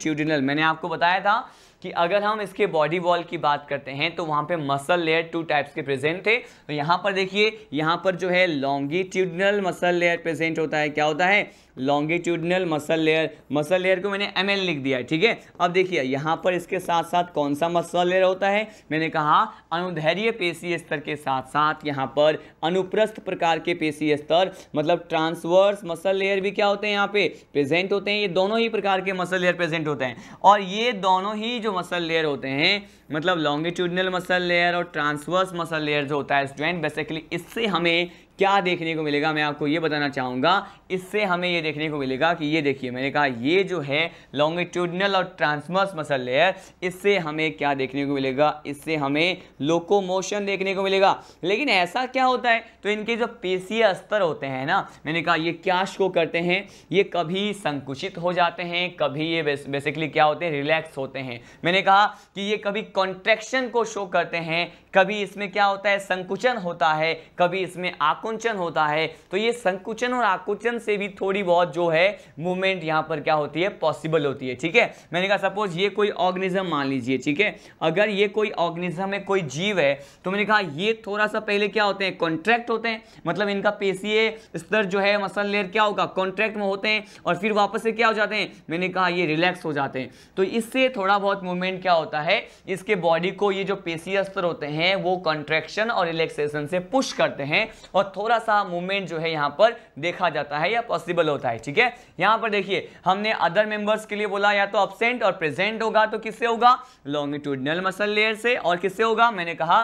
ट्यूडिनल मैंने आपको बताया था कि अगर हम इसके बॉडी वॉल की बात करते हैं तो वहाँ पे मसल लेयर टू टाइप्स के प्रेजेंट थे तो यहाँ पर देखिए यहाँ पर जो है लॉन्गिट्यूडनल मसल लेयर प्रेजेंट होता है क्या होता है longitudinal muscle layer muscle layer को मैंने एम लिख दिया है ठीक है अब देखिए यहाँ पर इसके साथ साथ कौन सा मसल लेयर होता है मैंने कहा अनुधैर्य पेशी स्तर के साथ साथ यहाँ पर अनुप्रस्थ प्रकार के पेशी स्तर मतलब ट्रांसवर्स मसल लेयर भी क्या होते हैं यहाँ पे प्रेजेंट होते हैं ये दोनों ही प्रकार के मसल लेयर प्रेजेंट होते हैं और ये दोनों ही जो मसल लेयर होते हैं मतलब लॉन्गिट्यूडनल मसल लेयर और ट्रांसवर्स मसल लेयर जो होता है स्टूडेंट बेसिकली इससे हमें क्या देखने को मिलेगा मैं आपको ये बताना चाहूँगा इससे हमें ये देखने को मिलेगा कि ये देखिए मैंने कहा ये जो है लॉन्गिट्यूडनल और ट्रांसमर्स मसल लेयर इससे हमें क्या देखने को मिलेगा इससे हमें लोकोमोशन देखने को मिलेगा लेकिन ऐसा क्या होता है तो इनके जो पेशीय स्तर होते हैं ना मैंने कहा ये क्या शो करते हैं ये कभी संकुचित हो जाते हैं कभी ये बेसिकली क्या होते हैं रिलैक्स होते हैं मैंने कहा कि ये कभी कॉन्ट्रेक्शन को शो करते हैं कभी इसमें क्या होता है संकुचन होता है कभी इसमें आकुंचन होता है तो ये संकुचन और आकुंचन से भी थोड़ी बहुत जो है मूवमेंट यहाँ पर क्या होती है पॉसिबल होती है ठीक है मैंने कहा सपोज ये कोई ऑर्गेनिज्म मान लीजिए ठीक है अगर ये कोई ऑर्गेनिज्म है कोई जीव है तो मैंने कहा ये थोड़ा सा पहले क्या होते हैं कॉन्ट्रैक्ट होते हैं मतलब इनका पेशीय स्तर जो है मसल लेयर क्या होगा कॉन्ट्रैक्ट में होते हैं और फिर वापस से क्या हो जाते हैं मैंने कहा ये रिलैक्स हो जाते हैं तो इससे थोड़ा बहुत मूवमेंट क्या होता है इसके बॉडी को ये जो पेशीय स्तर होते हैं हैं वो कंट्रैक्शन और रिलैक्सेशन से पुश करते हैं और थोड़ा सा मूवमेंट जो है यहाँ पर देखा जाता है या पॉसिबल होता है ठीक है यहाँ पर देखिए हमने अदर मेंबर्स के लिए बोला या तो अपसेंट और प्रेजेंट होगा तो किससे होगा लॉन्गिट्यूडनल मसल लेयर से और किससे होगा मैंने कहा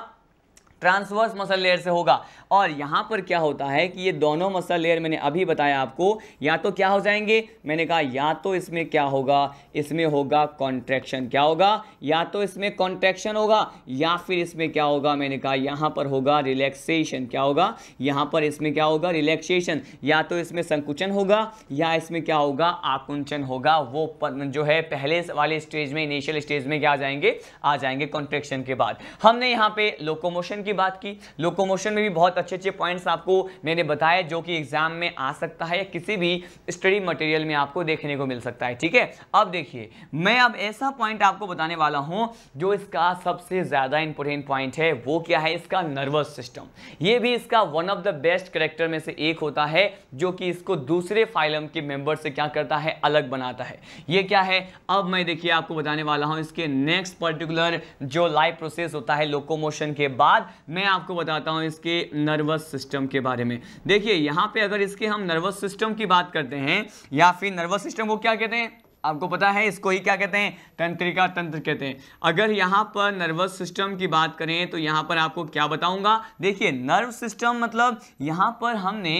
ट्रांसवर्स मसल लेयर से होगा और यहाँ पर क्या होता है कि ये दोनों मसल लेयर मैंने अभी बताया आपको या तो क्या हो जाएंगे मैंने कहा या तो इसमें क्या होगा इसमें होगा कॉन्ट्रैक्शन क्या होगा या तो इसमें कॉन्ट्रैक्शन होगा या फिर इसमें क्या होगा मैंने कहा यहाँ पर होगा रिलैक्सेशन क्या होगा यहाँ पर इसमें क्या होगा रिलैक्सेशन या तो इसमें संकुचन होगा या इसमें क्या होगा आकुंचन होगा वो जो है पहले वाले स्टेज में इनिशियल स्टेज में क्या आ जाएंगे आ जाएंगे कॉन्ट्रेक्शन के बाद हमने यहाँ पे लोकोमोशन की बात की लोकोमोशन में भी बहुत अच्छे अच्छे पॉइंट्स आपको मैंने बताया जो कि एग्जाम में आ सकता है या किसी भी स्टडी मटेरियल में आपको देखने को मिल सकता है ठीक है अब देखिए मैं अब ऐसा पॉइंट आपको बताने वाला हूँ जो इसका सबसे ज़्यादा इंपॉर्टेंट पॉइंट है वो क्या है इसका नर्वस सिस्टम ये भी इसका one of the best character में से एक होता है जो कि इसको दूसरे फाइलम के मेंबर से क्या करता है अलग बनाता है ये क्या है अब मैं देखिए आपको बताने वाला हूँ इसके नेक्स्ट पर्टिकुलर जो लाइफ प्रोसेस होता है लोकोमोशन के बाद मैं आपको बताता हूँ इसके नर्वस सिस्टम के बारे में देखिए यहाँ पे अगर इसके हम नर्वस सिस्टम की बात करते हैं या फिर नर्वस सिस्टम को क्या कहते हैं आपको पता है इसको ही क्या कहते हैं तंत्रिका तंत्र कहते हैं अगर यहाँ पर नर्वस सिस्टम की बात करें तो यहाँ पर आपको क्या बताऊंगा देखिए नर्व सिस्टम मतलब यहाँ पर हमने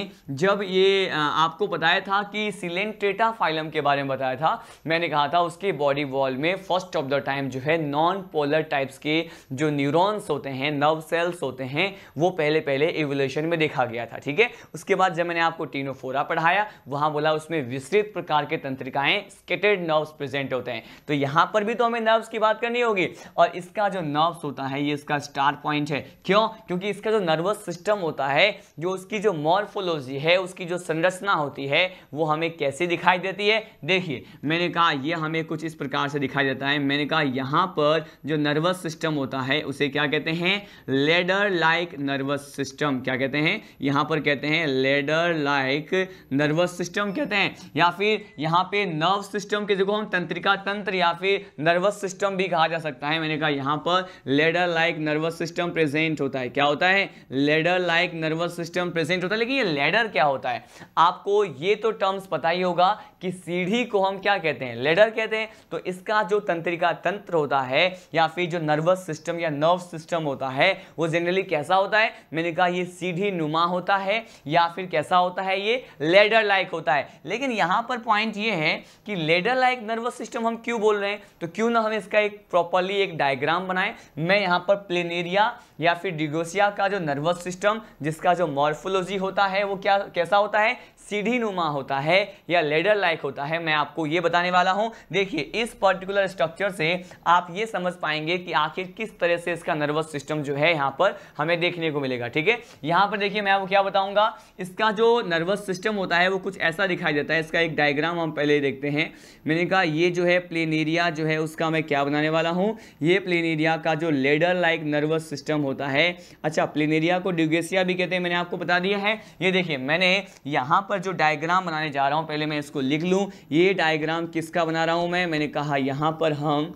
जब ये आपको बताया था कि सिलेंट्रेटा फाइलम के बारे में बताया था मैंने कहा था उसके बॉडी वॉल में फर्स्ट ऑफ द टाइम जो है नॉन पोलर टाइप्स के जो न्यूरोन्स होते हैं नर्व सेल्स होते हैं वो पहले पहले एवोल्यूशन में देखा गया था ठीक है उसके बाद जब मैंने आपको टीनोफोरा पढ़ाया वहाँ बोला उसमें विस्तृत प्रकार के तंत्रिकाएँ स्केटेड कनेक्टेड नर्व्स प्रेजेंट होते हैं तो यहां पर भी तो हमें नर्व्स की बात करनी होगी और इसका जो नर्व्स होता है ये इसका स्टार पॉइंट है क्यों क्योंकि इसका जो नर्वस सिस्टम होता है जो उसकी जो मॉर्फोलॉजी है उसकी जो संरचना होती है वो हमें कैसे दिखाई देती है देखिए मैंने कहा यह हमें कुछ इस प्रकार से दिखाई देता है मैंने कहा यहां पर जो नर्वस सिस्टम होता है उसे क्या कहते हैं लेडर लाइक नर्वस सिस्टम क्या कहते हैं यहां पर कहते हैं लेडर लाइक नर्वस सिस्टम कहते हैं या फिर यहां पे नर्व सिस्टम सिस्टम के जिसको हम तंत्रिका तंत्र या फिर नर्वस सिस्टम भी कहा जा सकता है मैंने कहा यहाँ पर ladder like nervous system present होता है क्या होता है ladder like nervous system present होता है लेकिन ये लेडर क्या होता है आपको ये तो टर्म्स पता ही होगा कि सीढ़ी को हम क्या कहते हैं लेडर कहते हैं तो इसका जो तंत्रिका तंत्र होता है या फिर जो नर्वस सिस्टम या नर्व सिस्टम होता है वो जनरली कैसा होता है मैंने कहा ये सीढ़ी नुमा होता है या फिर कैसा होता है ये लेडर लाइक होता है लेकिन यहाँ पर पॉइंट ये है कि ladder spiral like nervous system हम क्यों बोल रहे हैं तो क्यों ना हम इसका एक प्रॉपरली एक डायग्राम बनाएं मैं यहाँ पर प्लेनेरिया या फिर डिगोसिया का जो नर्वस सिस्टम जिसका जो मॉर्फोलॉजी होता है वो क्या कैसा होता है सीढ़ी नुमा होता है या लेडर लाइक होता है मैं आपको ये बताने वाला हूँ देखिए इस पर्टिकुलर स्ट्रक्चर से आप ये समझ पाएंगे कि आखिर किस तरह से इसका नर्वस सिस्टम जो है यहाँ पर हमें देखने को मिलेगा ठीक है यहाँ पर देखिए मैं आपको क्या बताऊँगा इसका जो नर्वस सिस्टम होता है वो कुछ ऐसा दिखाई देता है इसका एक डायग्राम हम पहले देखते हैं मैंने कहा ये जो है प्लेन एरिया जो है उसका मैं क्या बनाने वाला हूँ ये प्लेन एरिया का जो लेडर लाइक नर्वस सिस्टम होता है अच्छा प्लेन एरिया को ड्यूगेसिया भी कहते हैं मैंने आपको बता दिया है ये देखिए मैंने यहाँ पर जो डायग्राम बनाने जा रहा हूँ पहले मैं इसको लिख लूँ ये डायग्राम किसका बना रहा हूँ मैं मैंने कहा यहाँ पर हम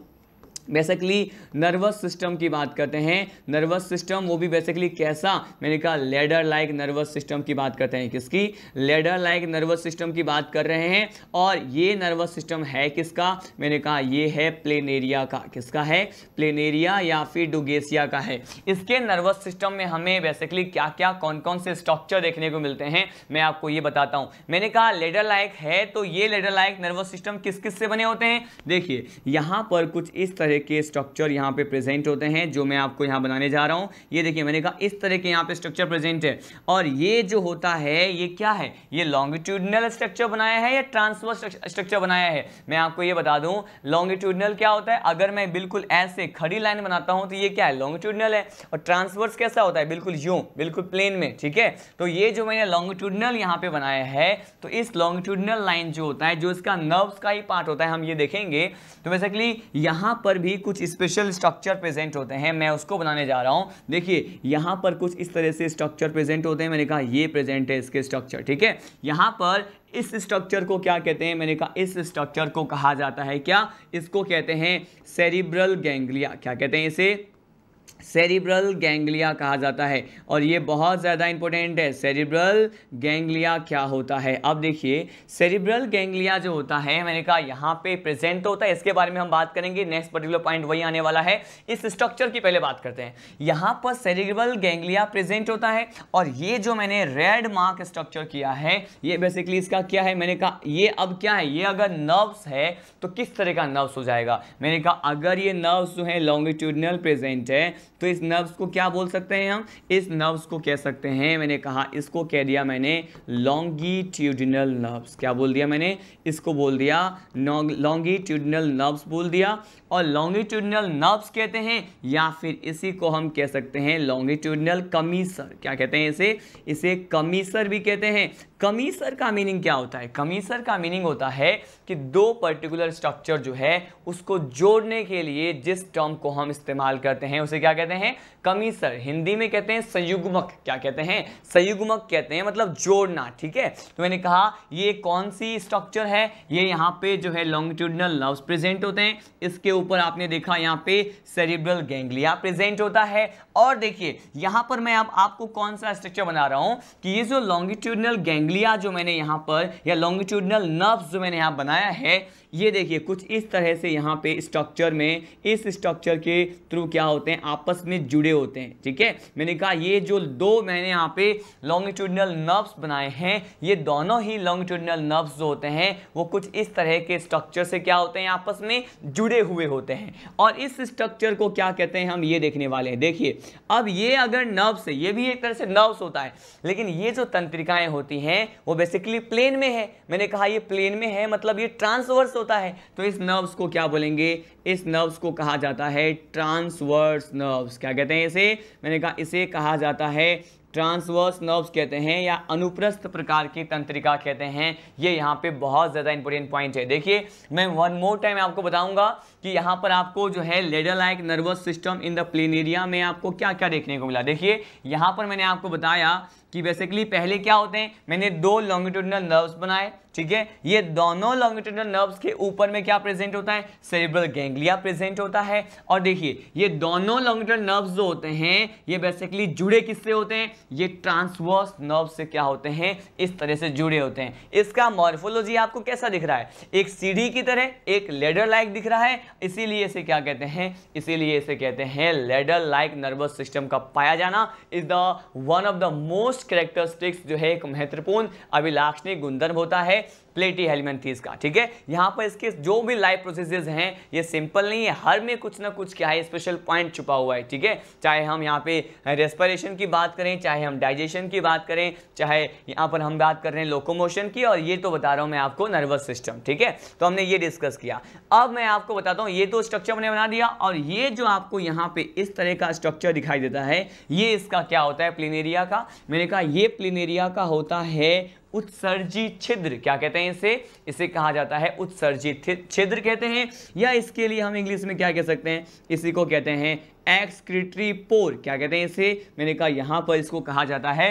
बेसिकली नर्वस सिस्टम की बात करते हैं नर्वस सिस्टम वो भी बेसिकली कैसा मैंने कहा लेडर लाइक नर्वस सिस्टम की बात करते हैं किसकी लेडर लाइक नर्वस सिस्टम की बात कर रहे हैं और ये नर्वस सिस्टम है किसका मैंने कहा ये है प्लेनेरिया का किसका है प्लेनेरिया या फिर डुगेसिया का है इसके नर्वस सिस्टम में हमें बेसिकली क्या क्या कौन कौन से स्ट्रक्चर देखने को मिलते हैं मैं आपको ये बताता हूँ मैंने कहा लेडर लाइक है तो ये लेडर लाइक नर्वस सिस्टम किस किस से बने होते हैं देखिए यहाँ पर कुछ इस तरह तरह के स्ट्रक्चर यहाँ पे प्रेजेंट होते हैं जो मैं आपको यहाँ बनाने जा रहा हूँ ये देखिए मैंने कहा इस तरह के यहाँ पे स्ट्रक्चर प्रेजेंट है और ये जो होता है ये क्या है ये लॉन्गिट्यूडनल स्ट्रक्चर बनाया है या ट्रांसवर्स स्ट्रक्चर बनाया है मैं आपको ये बता दूँ लॉन्गिट्यूडनल क्या होता है अगर मैं बिल्कुल ऐसे खड़ी लाइन बनाता हूँ तो ये क्या है लॉन्गिट्यूडनल है और ट्रांसवर्स कैसा होता है बिल्कुल यूँ बिल्कुल प्लेन में ठीक है तो ये जो मैंने लॉन्गिट्यूडनल यहाँ पर बनाया है तो इस लॉन्गिट्यूडनल लाइन जो होता है जो इसका नर्व्स का ही पार्ट होता है हम ये देखेंगे तो बेसिकली यहाँ पर भी कुछ स्पेशल स्ट्रक्चर प्रेजेंट होते हैं मैं उसको बनाने जा रहा हूं देखिए यहां पर कुछ इस तरह से स्ट्रक्चर प्रेजेंट होते हैं मैंने कहा ये प्रेजेंट है इसके स्ट्रक्चर ठीक है यहां पर इस स्ट्रक्चर को क्या कहते हैं मैंने कहा इस स्ट्रक्चर को कहा जाता है क्या इसको कहते हैं सेरिब्रल गैंग्लिया क्या कहते हैं इसे सेरिब्रल गैंग्लिया कहा जाता है और ये बहुत ज़्यादा इंपॉर्टेंट है सेरिब्रल गैंग्लिया क्या होता है अब देखिए सेरिब्रल गैंग्लिया जो होता है मैंने कहा यहाँ पे प्रेजेंट तो होता है इसके बारे में हम बात करेंगे नेक्स्ट पर्टिकुलर पॉइंट वही आने वाला है इस स्ट्रक्चर की पहले बात करते हैं यहाँ पर सेरिब्रल गैंग्लिया प्रेजेंट होता है और ये जो मैंने रेड मार्क स्ट्रक्चर किया है ये बेसिकली इसका क्या है मैंने कहा ये अब क्या है ये अगर नर्व्स है तो किस तरह का नर्व्स हो जाएगा मैंने कहा अगर ये नर्व्स जो है लॉन्गिट्यूडनल प्रेजेंट है तो इस नर्व्स को क्या बोल सकते हैं हम इस नर्व्स को कह सकते हैं मैंने कहा इसको कह दिया मैंने लॉन्गीट्यूडिनल नर्व्स क्या बोल दिया मैंने इसको बोल दिया लॉन्गीट्यूडिनल नर्व्स बोल दिया और लॉन्गीट्यूडिनल नर्व्स कहते हैं या फिर इसी को हम कह सकते हैं लॉन्गीट्यूडिनल कमीसर क्या कहते हैं इसे इसे कमीसर भी कहते हैं कमीसर का मीनिंग क्या होता है कमीसर का मीनिंग होता है कि दो पर्टिकुलर स्ट्रक्चर जो है उसको जोड़ने के लिए जिस टर्म को हम इस्तेमाल करते हैं उसे क्या कहते हैं कमीसर हिंदी में कहते हैं संयुग्मक क्या कहते हैं संयुग्मक कहते हैं मतलब जोड़ना ठीक है तो मैंने कहा ये कौन सी स्ट्रक्चर है ये यहाँ पे जो है लॉन्गिट्यूडनल नर्व्स प्रेजेंट होते हैं इसके ऊपर आपने देखा यहाँ पे सेरिब्रल गैंग्लिया प्रेजेंट होता है और देखिए यहाँ पर मैं अब आप, आपको कौन सा स्ट्रक्चर बना रहा हूँ कि ये जो लॉन्गिट्यूडनल गेंगलिया ट्रिग्लिया जो मैंने यहाँ पर या लॉन्गिट्यूडनल नर्व जो मैंने यहाँ बनाया है ये देखिए कुछ इस तरह से यहाँ पे स्ट्रक्चर में इस स्ट्रक्चर के थ्रू क्या होते हैं आपस में जुड़े होते हैं ठीक है मैंने कहा ये जो दो मैंने यहाँ पे लॉन्गिट्यूडनल नर्व्स बनाए हैं ये दोनों ही लॉन्गिट्यूडनल नर्व्स जो होते हैं वो कुछ इस तरह के स्ट्रक्चर से क्या होते हैं आपस में जुड़े हुए होते हैं और इस स्ट्रक्चर को क्या कहते हैं हम ये देखने वाले हैं देखिए अब ये अगर नर्व्स है ये भी एक तरह से नर्व्स होता है लेकिन ये जो तंत्रिकाएं होती हैं वो बेसिकली प्लेन में है मैंने कहा ये प्लेन में है मतलब ये ट्रांसवर्स होता है तो इस नर्व्स को क्या बोलेंगे इस नर्व्स को कहा जाता है ट्रांसवर्स नर्व्स क्या कहते हैं इसे मैंने कहा इसे कहा जाता है ट्रांसवर्स नर्व्स कहते हैं या अनुप्रस्थ प्रकार की तंत्रिका कहते हैं ये यहाँ पे बहुत ज़्यादा इंपॉर्टेंट पॉइंट है देखिए मैं वन मोर टाइम आपको बताऊंगा कि यहाँ पर आपको जो है ladder like nervous system in the Planaria में आपको क्या क्या देखने को मिला देखिए यहाँ पर मैंने आपको बताया कि बेसिकली पहले क्या होते हैं मैंने दो लॉन्गिट्यूडनल नर्व्स बनाए ठीक है ये दोनों लॉन्गिट्यूडनल नर्व्स के ऊपर में क्या प्रेजेंट होता है सेरेब्रल गैंग्लिया प्रेजेंट होता है और देखिए ये दोनों लॉन्गिट्यूडनल नर्व्स जो होते हैं ये बेसिकली जुड़े किससे होते हैं ये ट्रांसवर्स नर्व से क्या होते हैं इस तरह से जुड़े होते हैं इसका मॉर्फोलॉजी आपको कैसा दिख रहा है एक सीढ़ी की तरह एक लेडर लाइक दिख रहा है इसीलिए इसे क्या कहते हैं इसीलिए इसे कहते हैं लेडर लाइक नर्वस सिस्टम का पाया जाना is the one of the most characteristics जो है एक महत्वपूर्ण अभिलाक्षणिक गुंधर्व होता है प्लेटी हेलमेंथीज का ठीक है यहाँ पर इसके जो भी लाइव प्रोसेसेस हैं ये सिंपल नहीं है हर में कुछ ना कुछ क्या है स्पेशल पॉइंट छुपा हुआ है ठीक है चाहे हम यहाँ पे रेस्परेशन की बात करें चाहे हम डाइजेशन की बात करें चाहे यहाँ पर हम बात कर रहे हैं लोकोमोशन की और ये तो बता रहा हूँ मैं आपको नर्वस सिस्टम ठीक है तो हमने ये डिस्कस किया अब मैं आपको बताता हूँ ये तो स्ट्रक्चर हमने बना दिया और ये जो आपको यहाँ पे इस तरह का स्ट्रक्चर दिखाई देता है ये इसका क्या होता है प्लेनेरिया का मैंने कहा ये प्लेनेरिया का होता है उत्सर्जी छिद्र क्या कहते हैं इसे इसे कहा जाता है उत्सर्जी छिद्र कहते हैं या इसके लिए हम इंग्लिश में क्या कह सकते हैं इसी को कहते हैं एक्सक्रिटरी पोर क्या कहते हैं इसे मैंने कहा यहां पर इसको कहा जाता है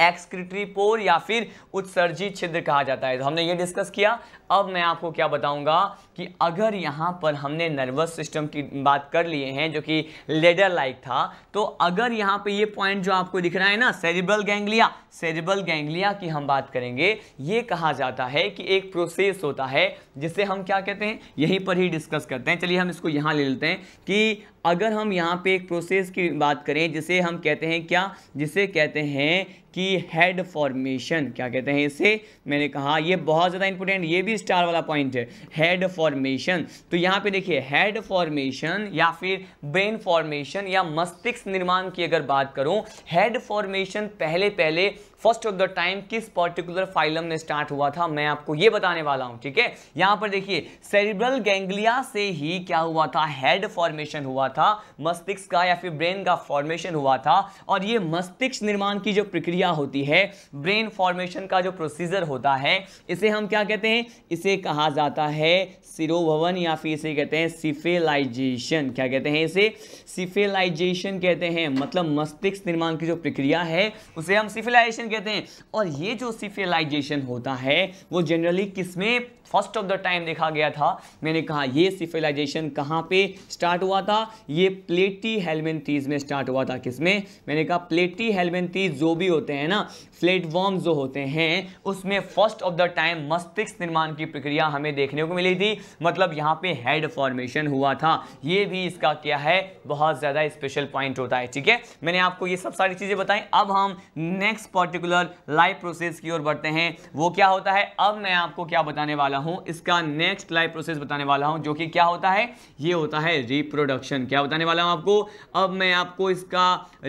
एक्सक्रिटरी पोर या फिर उत्सर्जी छिद्र कहा जाता है तो हमने ये डिस्कस किया अब मैं आपको क्या बताऊंगा कि अगर यहाँ पर हमने नर्वस सिस्टम की बात कर लिए हैं जो कि लेडर लाइक था तो अगर यहाँ पे ये पॉइंट जो आपको दिख रहा है ना सेरिबल गैंग्लिया सेरिबल गैंग्लिया की हम बात करेंगे ये कहा जाता है कि एक प्रोसेस होता है जिसे हम क्या कहते हैं यहीं पर ही डिस्कस करते हैं चलिए हम इसको यहाँ ले लेते हैं कि अगर हम यहाँ पे एक प्रोसेस की बात करें जिसे हम कहते हैं क्या जिसे कहते हैं कि हेड फॉर्मेशन क्या कहते हैं इसे मैंने कहा ये बहुत ज़्यादा इंपॉर्टेंट ये भी स्टार वाला पॉइंट है हेड फॉर्मेशन तो यहाँ पे देखिए हेड फॉर्मेशन या फिर ब्रेन फॉर्मेशन या मस्तिष्क निर्माण की अगर बात करूँ हेड फॉर्मेशन पहले पहले फर्स्ट ऑफ द टाइम किस पर्टिकुलर फाइलम में स्टार्ट हुआ था मैं आपको ये बताने वाला हूँ ठीक है यहाँ पर देखिए सेरिब्रल गैंग्लिया से ही क्या हुआ था हेड फॉर्मेशन हुआ था मस्तिष्क का या फिर ब्रेन का फॉर्मेशन हुआ था और ये मस्तिष्क निर्माण की जो प्रक्रिया होती है ब्रेन फॉर्मेशन का जो प्रोसीजर होता है इसे हम क्या कहते हैं इसे कहा जाता है सिरोभवन या फिर इसे कहते हैं सिफेलाइजेशन क्या कहते हैं इसे सिफेलाइजेशन कहते हैं मतलब मस्तिष्क निर्माण की जो प्रक्रिया है उसे हम सिफिलाइजेशन कहते हैं और ये जो सिफिलाइजेशन होता है वो जनरली किसमें फर्स्ट ऑफ द टाइम देखा गया था मैंने कहा ये सिफिलाइजेशन कहाँ पे स्टार्ट हुआ था ये प्लेटी हेलमेंथीज में स्टार्ट हुआ था किसमें मैंने कहा प्लेटी हेलमेंथीज जो भी होते हैं ना फ्लेट वॉर्म जो होते हैं उसमें फर्स्ट ऑफ द टाइम मस्तिष्क निर्माण की प्रक्रिया हमें देखने को मिली थी मतलब यहाँ पे हेड फॉर्मेशन हुआ था ये भी इसका क्या है बहुत ज़्यादा स्पेशल पॉइंट होता है ठीक है मैंने आपको ये सब सारी चीज़ें बताई अब हम नेक्स्ट पर्टिकुलर लाइफ प्रोसेस की ओर बढ़ते हैं वो क्या होता है अब मैं आपको क्या बताने वाला वाला हूं इसका नेक्स्ट लाइफ प्रोसेस बताने वाला हूं जो कि क्या होता है ये होता है रिप्रोडक्शन क्या बताने वाला हूं आपको अब मैं आपको इसका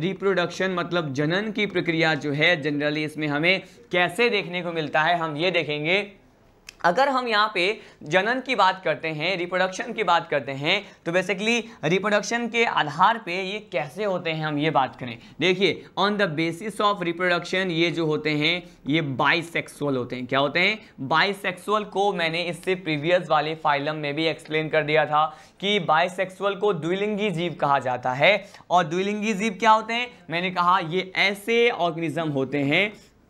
रिप्रोडक्शन मतलब जनन की प्रक्रिया जो है जनरली इसमें हमें कैसे देखने को मिलता है हम ये देखेंगे अगर हम यहाँ पे जनन की बात करते हैं रिप्रोडक्शन की बात करते हैं तो बेसिकली रिप्रोडक्शन के आधार पे ये कैसे होते हैं हम ये बात करें देखिए on the basis of reproduction ये जो होते हैं ये बाइसेक्सुअल होते हैं क्या होते हैं बाइसेक्सुअल को मैंने इससे प्रीवियस वाले फाइलम में भी एक्सप्लेन कर दिया था कि बाइसेक्सुअल को द्विलिंगी जीव कहा जाता है और द्विलिंगी जीव क्या होते हैं मैंने कहा ये ऐसे ऑर्गेनिज्म होते हैं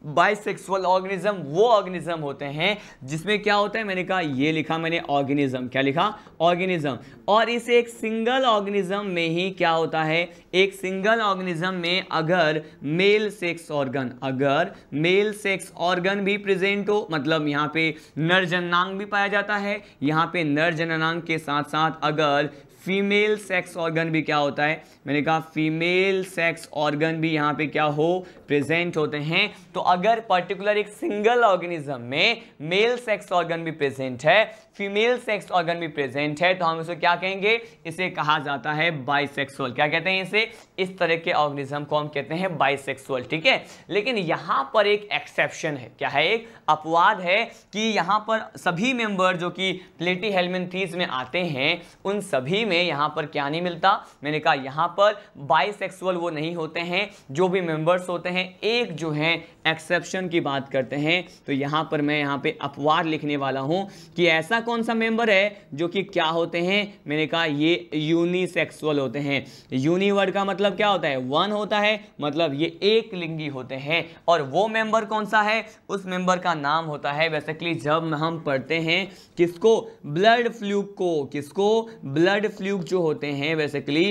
बाइसेक्सुअल ऑर्गेनिज्म वो ऑर्गेनिज्म होते हैं जिसमें क्या होता है मैंने कहा ये लिखा मैंने ऑर्गेनिज्म क्या लिखा ऑर्गेनिज्म और इस एक सिंगल ऑर्गेनिज्म में ही क्या होता है एक सिंगल ऑर्गेनिज्म में अगर मेल सेक्स ऑर्गन अगर मेल सेक्स ऑर्गन भी प्रेजेंट हो मतलब यहाँ पे नर जननांग भी पाया जाता है यहाँ पे नर जननांग के साथ साथ अगर फीमेल सेक्स ऑर्गन भी क्या होता है मैंने कहा फीमेल सेक्स ऑर्गन भी यहाँ पे क्या हो प्रेजेंट होते हैं तो अगर पर्टिकुलर एक सिंगल ऑर्गेनिज्म में मेल सेक्स ऑर्गन भी प्रेजेंट है फीमेल सेक्स ऑर्गन भी प्रेजेंट है तो हम इसे क्या कहेंगे इसे कहा जाता है बाइसेक्सुअल क्या कहते हैं इसे इस तरह के ऑर्गेनिज्म को हम कहते हैं बाइसेक्सुअल ठीक है लेकिन यहाँ पर एक एक्सेप्शन है क्या है एक अपवाद है कि यहाँ पर सभी मेंबर जो कि प्लेटी हेलमेंथीज में आते हैं उन सभी में यहाँ पर क्या नहीं मिलता मैंने कहा यहाँ पर बाइसेक्सुअल वो नहीं होते हैं जो भी मेम्बर्स होते हैं एक जो है एक्सेप्शन की बात करते हैं तो यहाँ पर मैं यहाँ पर अपवाद लिखने वाला हूँ कि ऐसा कौन सा मेंबर है जो कि क्या होते हैं मैंने कहा ये यूनिसेक्सुअल होते हैं यूनिवर्ड का मतलब क्या होता है वन होता है मतलब ये एक लिंगी होते हैं और वो मेंबर कौन सा है उस मेंबर का नाम होता है बेसिकली जब हम पढ़ते हैं किसको ब्लड फ्लूक को किसको ब्लड फ्लूक जो होते हैं बेसिकली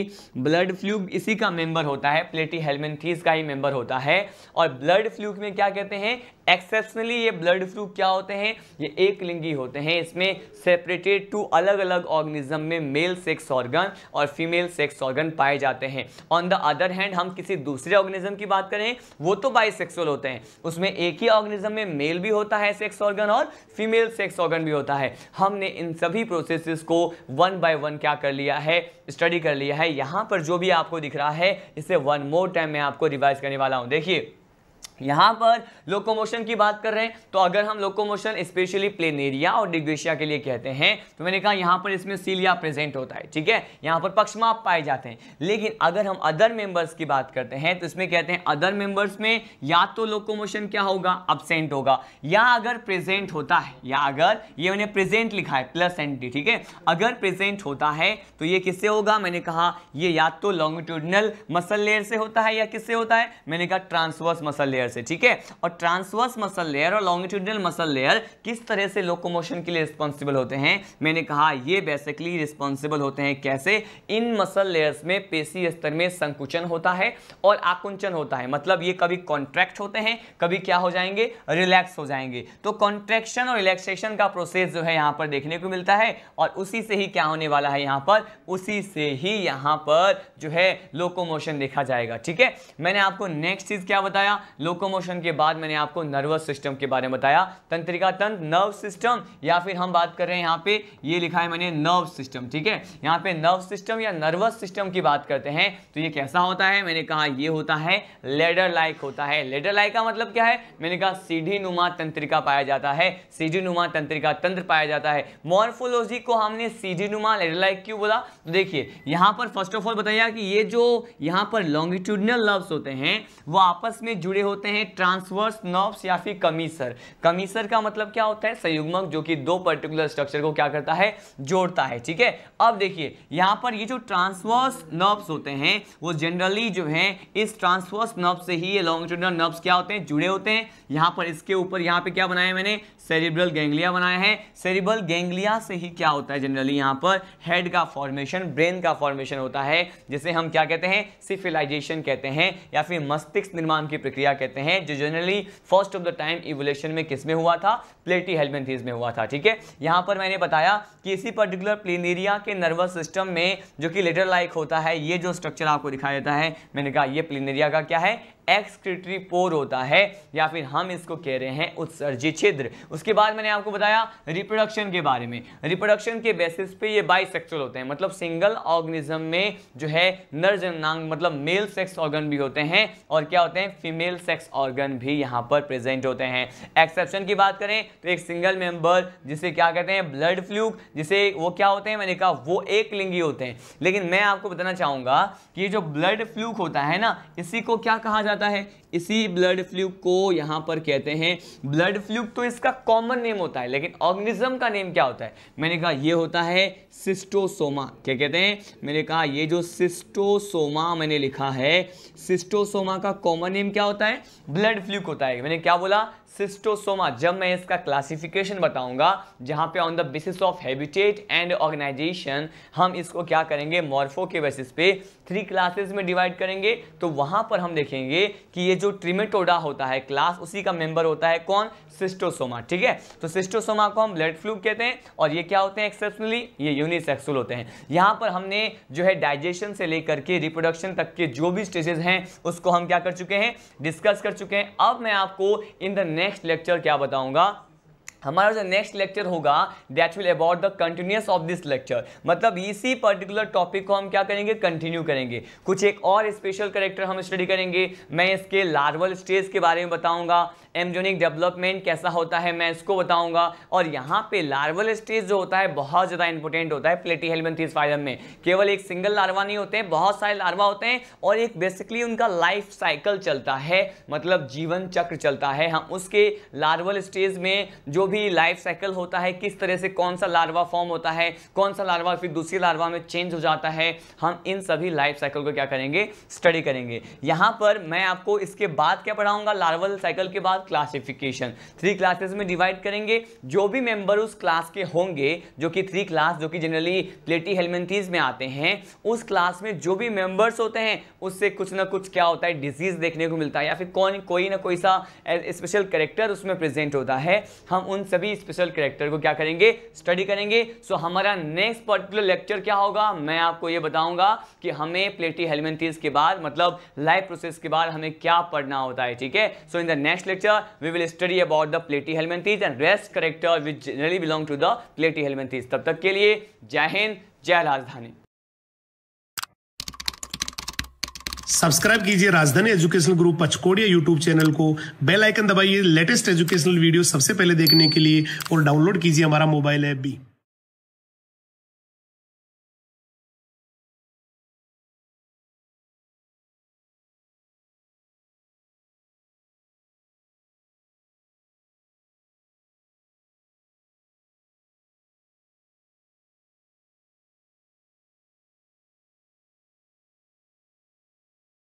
ब्लड फ्लूक इसी का मेंबर होता है प्लेटी हेलमेंथीस का ही मेंबर होता है और ब्लड फ्लूक में क्या कहते हैं एक्सेप्शनली ये ब्लड फ्लू क्या होते हैं ये एक लिंगी होते हैं इसमें सेपरेटेड टू अलग अलग ऑर्गेनिज्म में मेल सेक्स ऑर्गन और फीमेल सेक्स ऑर्गन पाए जाते हैं ऑन द अदर हैंड हम किसी दूसरे ऑर्गेनिज्म की बात करें वो तो बाइसेक्सुअल होते हैं उसमें एक ही ऑर्गेनिज्म में मेल भी होता है सेक्स ऑर्गन और फीमेल सेक्स ऑर्गन भी होता है हमने इन सभी प्रोसेस को वन बाय वन क्या कर लिया है स्टडी कर लिया है यहाँ पर जो भी आपको दिख रहा है इसे वन मोर टाइम मैं आपको रिवाइज करने वाला हूँ देखिए यहाँ पर लोकोमोशन की बात कर रहे हैं तो अगर हम लोकोमोशन स्पेशली प्लेन एरिया और डिग्वेशिया के लिए कहते हैं तो मैंने कहा यहाँ पर इसमें सीलिया प्रेजेंट होता है ठीक है यहाँ पर पक्षमाप पाए जाते हैं लेकिन अगर हम अदर मेंबर्स की बात करते हैं तो इसमें कहते हैं अदर मेंबर्स में या तो लोकोमोशन क्या होगा अबसेंट होगा या अगर प्रेजेंट होता है या अगर ये मैंने प्रेजेंट लिखा है प्लस एन डी ठीक है अगर प्रेजेंट होता है तो ये किससे होगा मैंने कहा ये या तो लॉन्गिट्यूडनल मसल लेयर से होता है या किससे होता है मैंने कहा ट्रांसवर्स मसल लेयर से ठीक है और ट्रांसवर्स मसल लेयर और लॉन्गिट्यूडनल मसल लेयर किस तरह से लोकोमोशन के लिए रिस्पॉन्सिबल होते हैं मैंने कहा ये बेसिकली रिस्पॉन्सिबल होते हैं कैसे इन मसल लेयर्स में पेशी स्तर में संकुचन होता है और आकुंचन होता है मतलब ये कभी कॉन्ट्रैक्ट होते हैं कभी क्या हो जाएंगे रिलैक्स हो जाएंगे तो कॉन्ट्रैक्शन और रिलैक्सेशन का प्रोसेस जो है यहाँ पर देखने को मिलता है और उसी से ही क्या होने वाला है यहाँ पर उसी से ही यहाँ पर जो है लोकोमोशन देखा जाएगा ठीक है मैंने आपको नेक्स्ट चीज़ क्या बताया लो लोकोमोशन के बाद मैंने आपको नर्वस सिस्टम के बारे में बताया तंत्रिका तंत्र नर्व सिस्टम या फिर हम बात कर रहे हैं यहाँ पे ये लिखा है मैंने नर्व सिस्टम ठीक है यहाँ पे नर्व सिस्टम या नर्वस सिस्टम की बात करते हैं तो ये कैसा होता है मैंने कहा ये होता है लेडर लाइक होता है लेडर लाइक का मतलब क्या है मैंने कहा सीढ़ी नुमा तंत्रिका पाया जाता है सीढ़ी नुमा तंत्रिका तंत्र पाया जाता है मॉर्फोलॉजी को हमने सीढ़ी नुमा लेडर लाइक क्यों बोला तो देखिए यहाँ पर फर्स्ट ऑफ ऑल बताइए कि ये जो यहाँ पर लॉन्गिट्यूडनल लव्स होते हैं वो आपस में जुड़े होते होते हैं ट्रांसवर्स नॉब्स या फिर कमीसर कमीसर का मतलब क्या होता है संयुग्मक जो कि दो पर्टिकुलर स्ट्रक्चर को क्या करता है जोड़ता है ठीक है अब देखिए यहाँ पर ये जो ट्रांसवर्स नॉब्स होते हैं वो जनरली जो है इस ट्रांसवर्स नर्व से ही ये लॉन्गिट्यूडनल नॉब्स क्या होते हैं जुड़े होते हैं यहाँ पर इसके ऊपर यहाँ पर क्या बनाया मैंने सेरिब्रल गेंगलिया बनाए हैं सेरिब्रल गेंगलिया से ही क्या होता है जनरली यहाँ पर हेड का फॉर्मेशन ब्रेन का फॉर्मेशन होता है जिसे हम क्या कहते हैं सिफिलाइजेशन कहते हैं या फिर मस्तिष्क निर्माण की प्रक्रिया कहते हैं जो generally first of the time evolution में किस में हुआ था प्लेटी हेलमेंथीज में हुआ था ठीक है यहाँ पर मैंने बताया कि इसी पर्टिकुलर प्लेनेरिया के नर्वस सिस्टम में जो कि लेटर लाइक होता है ये जो स्ट्रक्चर आपको दिखाया जाता है मैंने कहा ये प्लेनेरिया का क्या है एक्सक्रिटरी पोर होता है या फिर हम इसको कह रहे हैं उत्सर्जित छिद्र उसके बाद मैंने आपको बताया रिप्रोडक्शन के बारे में रिप्रोडक्शन के बेसिस पे ये बाइसेक्सुअल होते हैं मतलब सिंगल ऑर्गेनिज्म में जो है नर जननांग मतलब मेल सेक्स ऑर्गन भी होते हैं और क्या होते हैं फीमेल सेक्स ऑर्गन भी यहाँ पर प्रेजेंट होते हैं एक्सेप्शन की बात करें तो एक सिंगल मेंबर जिसे क्या कहते हैं ब्लड फ्लूक जिसे वो क्या होते हैं मैंने कहा वो एक लिंगी होते हैं लेकिन मैं आपको बताना चाहूँगा कि जो ब्लड फ्लूक होता है ना इसी को क्या कहा जाता जाता है इसी ब्लड फ्लूक को यहां पर कहते हैं ब्लड फ्लूक तो इसका कॉमन नेम होता है लेकिन ऑर्गेनिज्म का नेम क्या होता है मैंने कहा ये होता है सिस्टोसोमा क्या कहते हैं मैंने कहा ये जो सिस्टोसोमा मैंने लिखा है सिस्टोसोमा का कॉमन नेम क्या होता है ब्लड फ्लूक होता है मैंने क्या बोला सिस्टोसोमा जब मैं इसका क्लासिफिकेशन बताऊंगा जहां पे on the basis of habitat and organisation हम इसको क्या करेंगे मॉर्फो के बेसिस पे थ्री क्लासेस में डिवाइड करेंगे तो वहां पर हम देखेंगे कि ये जो ट्रिमेटोडा होता है क्लास उसी का मेंबर होता है कौन सिस्टोसोमा ठीक है तो सिस्टोसोमा को हम ब्लड फ्लू कहते हैं और ये क्या होते हैं एक्सेप्शनली ये यूनिसेक्सुअल होते हैं यहाँ पर हमने जो है डाइजेशन से लेकर के रिप्रोडक्शन तक के जो भी स्टेजेस हैं उसको हम क्या कर चुके हैं डिस्कस कर चुके हैं अब मैं आपको इन द नेक्स्ट लेक्चर क्या बताऊंगा हमारा जो नेक्स्ट लेक्चर होगा that will about the continuous of this lecture मतलब इसी पर्टिकुलर टॉपिक को हम क्या करेंगे कंटिन्यू करेंगे कुछ एक और स्पेशल करेक्टर हम स्टडी करेंगे मैं इसके लार्वल स्टेज के बारे में बताऊंगा एम्ब्रियोनिक डेवलपमेंट कैसा होता है मैं इसको बताऊंगा और यहाँ पे लार्वल स्टेज जो होता है बहुत ज़्यादा इंपॉर्टेंट होता है प्लेटी हेलमेंथीज फाइलम में केवल एक सिंगल लार्वा नहीं होते हैं बहुत सारे लार्वा होते हैं और एक बेसिकली उनका लाइफ साइकिल चलता है मतलब जीवन चक्र चलता है हम उसके लार्वल स्टेज में जो भी लाइफ साइकिल होता है किस तरह से कौन सा लार्वा फॉर्म होता है कौन सा लार्वा फिर दूसरी लार्वा में चेंज हो जाता है हम इन सभी लाइफ साइकिल को क्या करेंगे स्टडी करेंगे यहाँ पर मैं आपको इसके बाद क्या पढ़ाऊंगा लार्वल साइकिल के बाद क्लासिफिकेशन थ्री क्लासेस में डिवाइड करेंगे जो भी मेंबर उस क्लास के होंगे जो कि थ्री क्लास जो कि जनरली प्लेटी हेलमेंथीज में आते हैं उस क्लास में जो भी मेंबर्स होते हैं उससे कुछ ना कुछ क्या होता है डिजीज देखने को मिलता है या फिर कौन कोई ना कोई सा स्पेशल करेक्टर उसमें प्रेजेंट होता है हम उन सभी स्पेशल करेक्टर को क्या करेंगे स्टडी करेंगे सो हमारा नेक्स्ट पर्टिकुलर लेक्चर क्या होगा मैं आपको ये बताऊंगा कि हमें प्लेटी हेलमेंथीज के बाद मतलब लाइफ प्रोसेस के बाद हमें क्या पढ़ना होता है ठीक है so in the next lecture character, we will study about the platy helminthes and rest character which generally belong to the platy helminthes tab tak ke liye jai hind jai rajdhani subscribe कीजिए Rajdhani educational group Pachkodiya YouTube channel को bell icon दबाइए latest educational video सबसे पहले देखने के लिए और download कीजिए हमारा मोबाइल ऐप भी